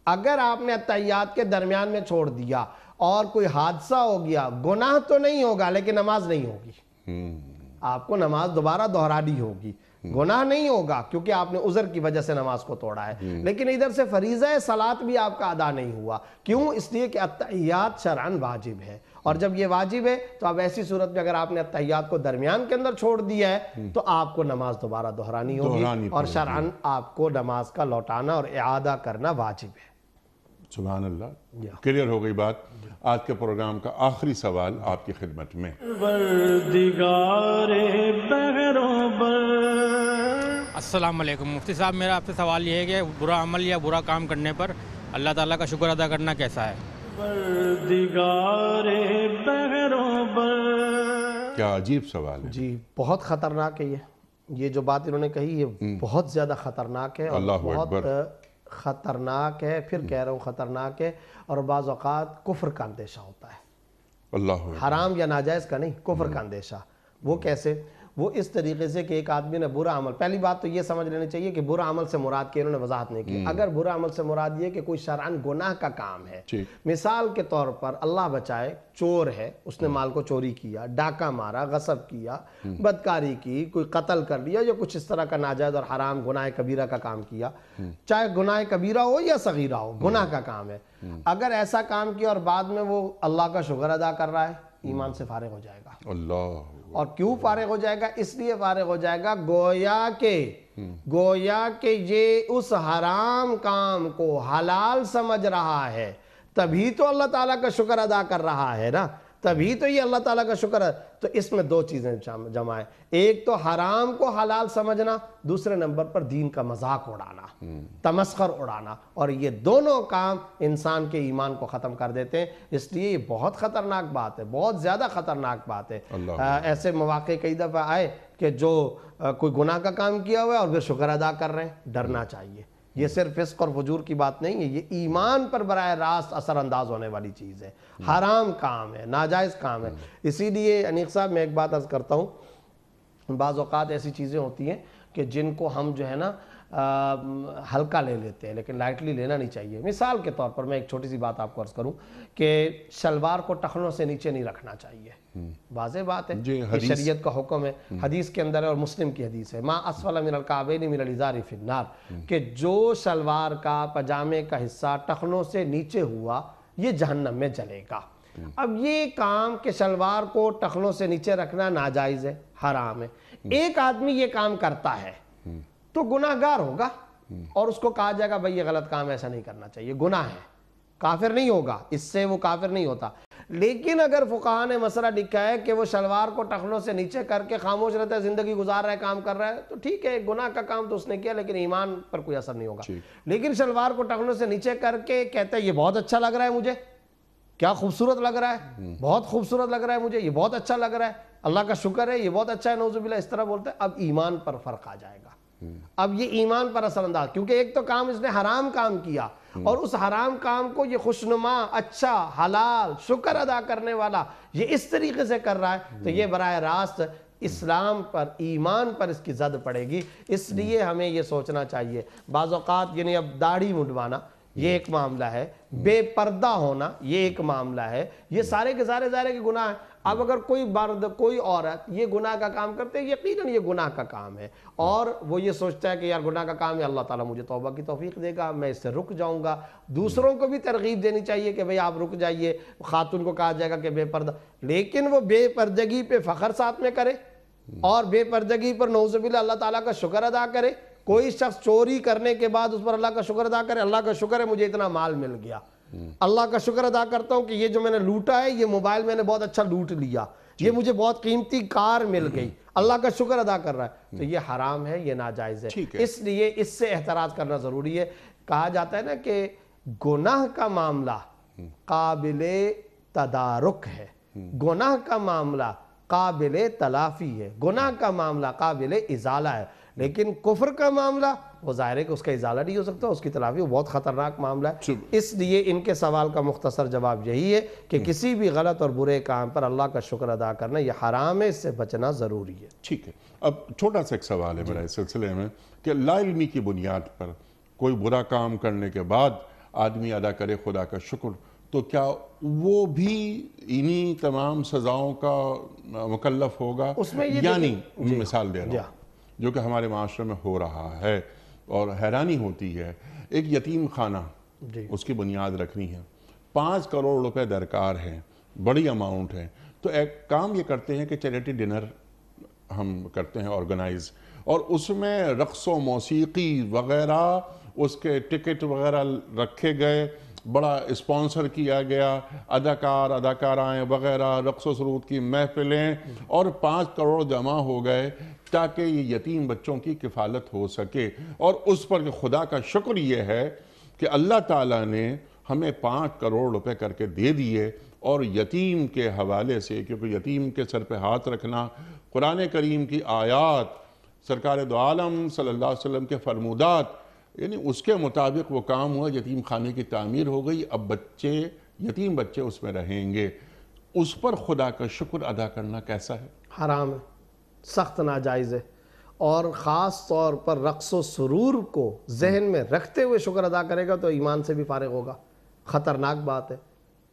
अगर आपने अतहयात के दरमियान में छोड़ दिया और कोई हादसा हो गया गुनाह तो नहीं होगा लेकिन नमाज नहीं होगी हम्म। आपको नमाज दोबारा दोहरानी होगी हम्म। गुनाह नहीं होगा क्योंकि आपने उजर की वजह से नमाज को तोड़ा है हम्म। लेकिन इधर से फरीजा सलात भी आपका अदा नहीं हुआ क्यों इसलिए कि अत्यात शरान वाजिब है और जब ये वाजिब है तो अब ऐसी सूरत में अगर आपने अत्यात को दरमियान के अंदर छोड़ दिया है तो आपको नमाज दोबारा दोहरानी होगी और शरान आपको नमाज का लौटाना और अदा करना वाजिब है सुबहान अल्लाह क्लियर हो गई बात आज के प्रोग्राम का आखिरी सवाल आपकी खिदमत में अस्सलाम वालेकुम मुफ्ती साहब मेरा आपसे सवाल ये है कि बुरा अमल या बुरा काम करने पर अल्लाह ताला का शुक्र अदा करना कैसा है क्या अजीब सवाल है जी बहुत ख़तरनाक है ये ये जो बात इन्होंने कही ये हम्म। बहुत ज़्यादा ख़तरनाक है और बहुत ख़तरनाक है फिर कह रहा हूँ ख़तरनाक है और बाज़ात कुफर का अंदेशा होता है अल्लाह हराम या नाजायज़ का नहीं कुफर का अंदेशा वो कैसे वो इस तरीके से कि एक आदमी ने बुरा अमल पहली बात तो ये समझ लेनी चाहिए कि बुरा अमल से मुराद की इन्होंने वजाहत नहीं की हम्म। अगर बुरा अमल से मुराद ये कि कोई शरान गुनाह का काम है मिसाल के तौर पर अल्लाह बचाए चोर है उसने हम्म। माल को चोरी किया डाका मारा गसब किया हम्म। बदकारी की कोई कत्ल कर लिया या कुछ इस तरह का नाजायज और हराम गुनाह कबीरा का काम किया चाहे गुनाह कबीरा हो या सगीरा हो गुनाह का काम है अगर ऐसा काम किया और बाद में वो अल्लाह का शुक्र अदा कर रहा है ईमान से फारिग हो जाएगा अल्लाह और क्यों फारग हो जाएगा इसलिए फारग हो जाएगा गोया के हम्म। गोया के ये उस हराम काम को हलाल समझ रहा है तभी तो अल्लाह ताला का शुक्र अदा कर रहा है ना तभी तो ये अल्लाह ताला का शुक्र है तो इसमें दो चीज़ें जमाएं एक तो हराम को हलाल समझना दूसरे नंबर पर दीन का मजाक उड़ाना तमस्कर उड़ाना और ये दोनों काम इंसान के ईमान को ख़त्म कर देते हैं इसलिए ये बहुत ख़तरनाक बात है बहुत ज़्यादा ख़तरनाक बात है आ, ऐसे मौाक़े कई दफ़ा आए कि जो आ, कोई गुनाह का काम किया हुआ है और फिर शुक्र अदा कर रहे हैं डरना हम्म। चाहिए ये सिर्फ फिस्क और फजूर की बात नहीं है ये ईमान पर बर रास्त असरअंदाज होने वाली चीज़ है हराम काम है नाजायज़ काम है इसीलिए अनिक साहब मैं एक बात अर्ज़ करता हूँ बाज़ात ऐसी चीज़ें होती हैं कि जिनको हम जो है ना हल्का ले लेते हैं लेकिन लाइटली लेना नहीं चाहिए मिसाल के तौर पर मैं एक छोटी सी बात आपको अर्ज़ करूँ कि शलवार को टखनों से नीचे नहीं रखना चाहिए वाजे बात है ये शरीयत का हुक्म है हम्म। हदीस के अंदर है और मुस्लिम की हदीस है माँ असवला मिनल काबेन मिनलिजारी फिन्नार हम्म। के जो शलवार का पजामे का हिस्सा टखनों से नीचे हुआ ये जहन्नम में जलेगा हम्म। अब ये काम के शलवार को टखनों से नीचे रखना नाजायज़ है हराम है एक आदमी ये काम करता है तो गुनाहगार होगा और उसको कहा जाएगा भाई ये गलत काम ऐसा नहीं करना चाहिए गुनाह है काफिर नहीं होगा इससे वो काफिर नहीं होता लेकिन अगर फुकाहा ने मसला लिखा है कि वो शलवार को टखनों से नीचे करके खामोश रहता है ज़िंदगी गुजार रहा है काम कर रहा है तो ठीक है गुना का काम तो उसने किया लेकिन ईमान पर कोई असर नहीं होगा लेकिन शलवार को टखनों से नीचे करके कहते हैं ये बहुत अच्छा लग रहा है मुझे क्या खूबसूरत लग रहा है हम्म। बहुत खूबसूरत लग रहा है मुझे ये बहुत अच्छा लग रहा है अल्लाह का शुक्र है ये बहुत अच्छा है नौजुबिल्ला इस तरह बोलते हैं अब ईमान पर फ़र्क आ जाएगा हम्म। अब ये ईमान पर असरअंदाज क्योंकि एक तो काम इसने हराम काम किया हम्म। और उस हराम काम को ये खुशनुमा अच्छा हलाल शुक्र अदा करने वाला ये इस तरीके से कर रहा है तो हम्म। ये बर रास्त इस्लाम पर ईमान पर इसकी जद पड़ेगी इसलिए हम्म। हमें ये सोचना चाहिए बाज़ात यानी अब दाढ़ी मुंडवाना ये एक मामला है बेपर्दा होना ये एक मामला है ये सारे के सारे सारे के गुनाह हैं अब अगर कोई मर्द कोई औरत ये गुनाह का काम करते हैं यकीन ये गुनाह का काम है और वो ये सोचता है कि यार गुनाह का काम है अल्लाह ताला मुझे तोबा की तोफ़ी देगा मैं इससे रुक जाऊँगा दूसरों को भी तरगीब देनी चाहिए कि भाई आप रुक जाइए खातून को कहा जाएगा कि बेपर्दा लेकिन वो बेपर्दगी पे फ़खर साथ में करे और बेपर्दगी पर नौजबिल अल्लाह ताला का शुक्र अदा करे कोई शख्स चोरी करने के बाद उस पर अल्लाह का शुक्र अदा करे अल्लाह का शुक्र है मुझे इतना माल मिल गया अल्लाह का शुक्र अदा करता हूँ कि ये जो मैंने लूटा है ये मोबाइल मैंने बहुत अच्छा लूट लिया ये मुझे बहुत कीमती कार मिल गई हम्म। अल्लाह का शुक्र अदा कर रहा है हम्म। तो ये हराम है ये नाजायज़ है, है। इसलिए इससे एहतराज करना ज़रूरी है कहा जाता है ना कि गुनाह का मामला हम्म। काबिल तदारुक है गुनाह का मामला काबिल तलाफी है गुनाह का मामला काबिल इजाला है लेकिन कुफर का मामला वो ज़ाहिर है कि उसका इजाला नहीं हो सकता उसकी तलाफी बहुत ख़तरनाक मामला है इसलिए इनके सवाल का मुख्तसर जवाब यही है कि हम्म। किसी भी गलत और बुरे काम पर अल्लाह का शुक्र अदा करना यह हराम है इससे बचना ज़रूरी है ठीक है अब छोटा सा एक सवाल है मेरा इस सिलसिले में कि लाइलमी की बुनियाद पर कोई बुरा काम करने के बाद आदमी अदा करे खुदा का शुक्र तो क्या वो भी इन्हीं तमाम सजाओं का मुकल्लफ होगा उसमें यानी मिसाल दे रहा हूँ हाँ। जो कि हमारे माशरे में हो रहा है और हैरानी होती है एक यतीम खाना उसकी बुनियाद रखनी है पाँच करोड़ रुपए दरकार है बड़ी अमाउंट है तो एक काम ये करते हैं कि चैरिटी डिनर हम करते हैं ऑर्गेनाइज और उसमें रकस व मौसीकी वगैरह उसके टिकट वगैरह रखे गए बड़ा इस्पॉन्सर किया गया अदाकार अदाकाराएँ वगैरह रक्स सरूद की महफिलें और पाँच करोड़ जमा हो गए ताकि ये यतीम बच्चों की किफ़ालत हो सके और उस पर खुदा का शुक्र ये है कि अल्लाह ताला ने हमें पाँच करोड़ रुपए करके दे दिए और यतीम के हवाले से क्योंकि यतीम के सर पे हाथ रखना कुरान करीम की आयात सरकार दो आलम सल्लल्लाहु अलैहि वसल्लम के फरमूदात यानी उसके मुताबिक वो काम हुआ यतीम खाने की तामीर हो गई अब बच्चे यतीम बच्चे उसमें रहेंगे उस पर खुदा का शुक्र अदा करना कैसा है हराम है सख्त नाजायज़ है और ख़ास तौर पर रक़स व सुरूर को जहन में रखते हुए शुक्र अदा करेगा तो ईमान से भी फारग होगा ख़तरनाक बात है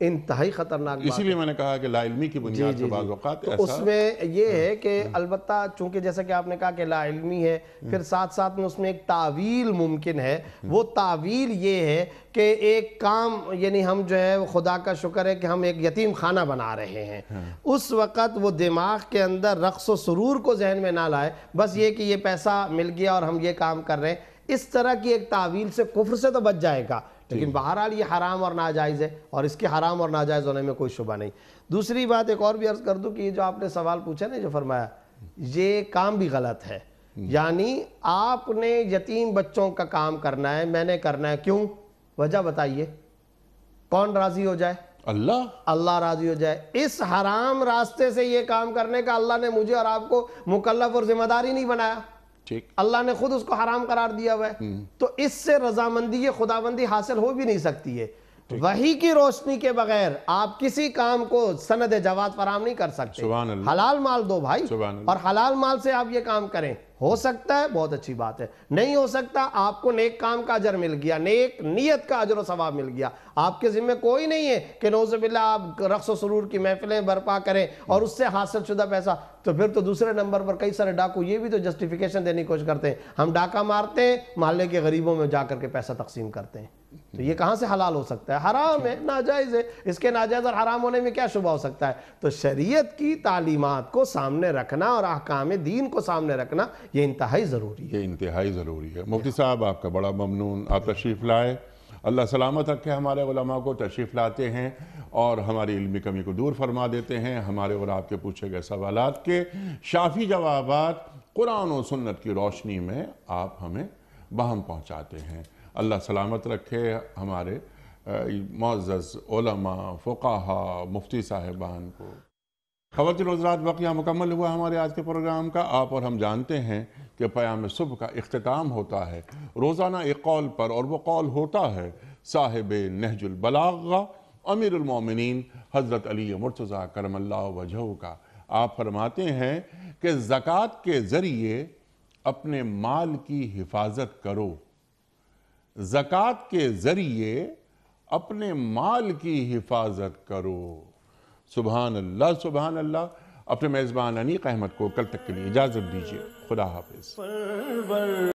इंतहाई ख़तरनाक इसीलिए मैंने कहा कि लाइलमी की बुनियाद जी, तो जी। तो उसमें ये हाँ। है कि हम्म। अलबत् चूंकि जैसा कि आपने कहा कि लाइलमी है हम्म। फिर साथ साथ में उसमें एक तावील मुमकिन है हम्म। वो तावील ये है कि एक काम यानी हम जो है खुदा का शुक्र है कि हम एक यतीम खाना बना रहे हैं हाँ। उस वक़्त वो दिमाग के अंदर रक्स सुरूर को जहन में ना लाए बस ये कि ये पैसा मिल गया और हम ये काम कर रहे हैं इस तरह की एक तावील से कुफर से तो बच जाएगा लेकिन बहरहाल ये हराम और नाजायज़ है और इसके हराम और नाजायज़ होने में कोई शुबा नहीं दूसरी बात एक और भी अर्ज़ कर दूँ कि ये जो आपने सवाल पूछा ना जो फरमाया ये काम भी गलत है हम्म। यानी आपने यतीम बच्चों का काम करना है मैंने करना है क्यों वजह बताइए कौन राज़ी हो जाए अल्लाह अल्लाह राजी हो जाए इस हराम रास्ते से ये काम करने का अल्लाह ने मुझे और आपको मुकल्लफ और जिम्मेदारी नहीं बनाया अल्लाह ने खुद उसको हराम करार दिया हुआ है हम्म। तो इससे रजामंदी खुदाबंदी हासिल हो भी नहीं सकती है वही की रोशनी के बगैर आप किसी काम को सनद जवाब फराम नहीं कर सकते हलाल माल दो भाई और हलाल माल से आप ये काम करें हो सकता है बहुत अच्छी बात है नहीं हो सकता आपको नेक काम का अजर मिल गया नेक नियत का अजर सवाब मिल गया आपके जिम्मे कोई नहीं है कि नौजबिल्ला आप रक्स सरूर की महफिलें बर्पा करें और उससे हासिल शुदा पैसा तो फिर तो दूसरे नंबर पर कई सारे डाकू ये भी तो जस्टिफिकेशन देने की कोशिश करते हैं हम डाका मारते हैं मोहल्ले के गरीबों में जा के पैसा तकसीम करते हैं तो ये कहाँ से हलाल हो सकता है हराम है नाजायज़ है इसके नाजायज़ और हराम होने में क्या शुबा हो सकता है तो शरीयत की तालीमत को सामने रखना और अहकाम दीन को सामने रखना ये इंतहाई ज़रूरी है इंतहाई ज़रूरी है मुफ्ती साहब आपका बड़ा ममनून आप तशरीफ़ लाए अल्लाह सलामत रखे हमारे उलमा को तशरीफ़ लाते हैं और हमारी इल्मी कमी को दूर फरमा देते हैं हमारे और आपके पूछे गए सवाल के शाफी जवाब कुरान और सुन्नत की रोशनी में आप हमें बहम पहुँचाते हैं अल्लाह सलामत रखे हमारे मोजज़ ओलमा फ़ुकाहा मुफ्ती साहिबान को ख़वान हजरात वाक़ मुकम्मल हुआ हमारे आज के प्रोग्राम का आप और हम जानते हैं कि प्याम सुबह का अख्ताम होता है रोज़ाना एक कौल पर और वो कौल होता है साहिब नहजुलबलागा अमीरमिन हज़रत अली मुर्तज़ा करमल्ला वजह का आप फरमाते हैं कि ज़क़़त के ज़रिए अपने माल की हिफाजत करो ज़क़़त के ज़रिए अपने माल की हिफाजत करो सुबह अल्लाह सुबहान अल्लाह अपने मेज़बान अनीक अहमद को कल तक के लिए इजाज़त दीजिए खुदा हाफिज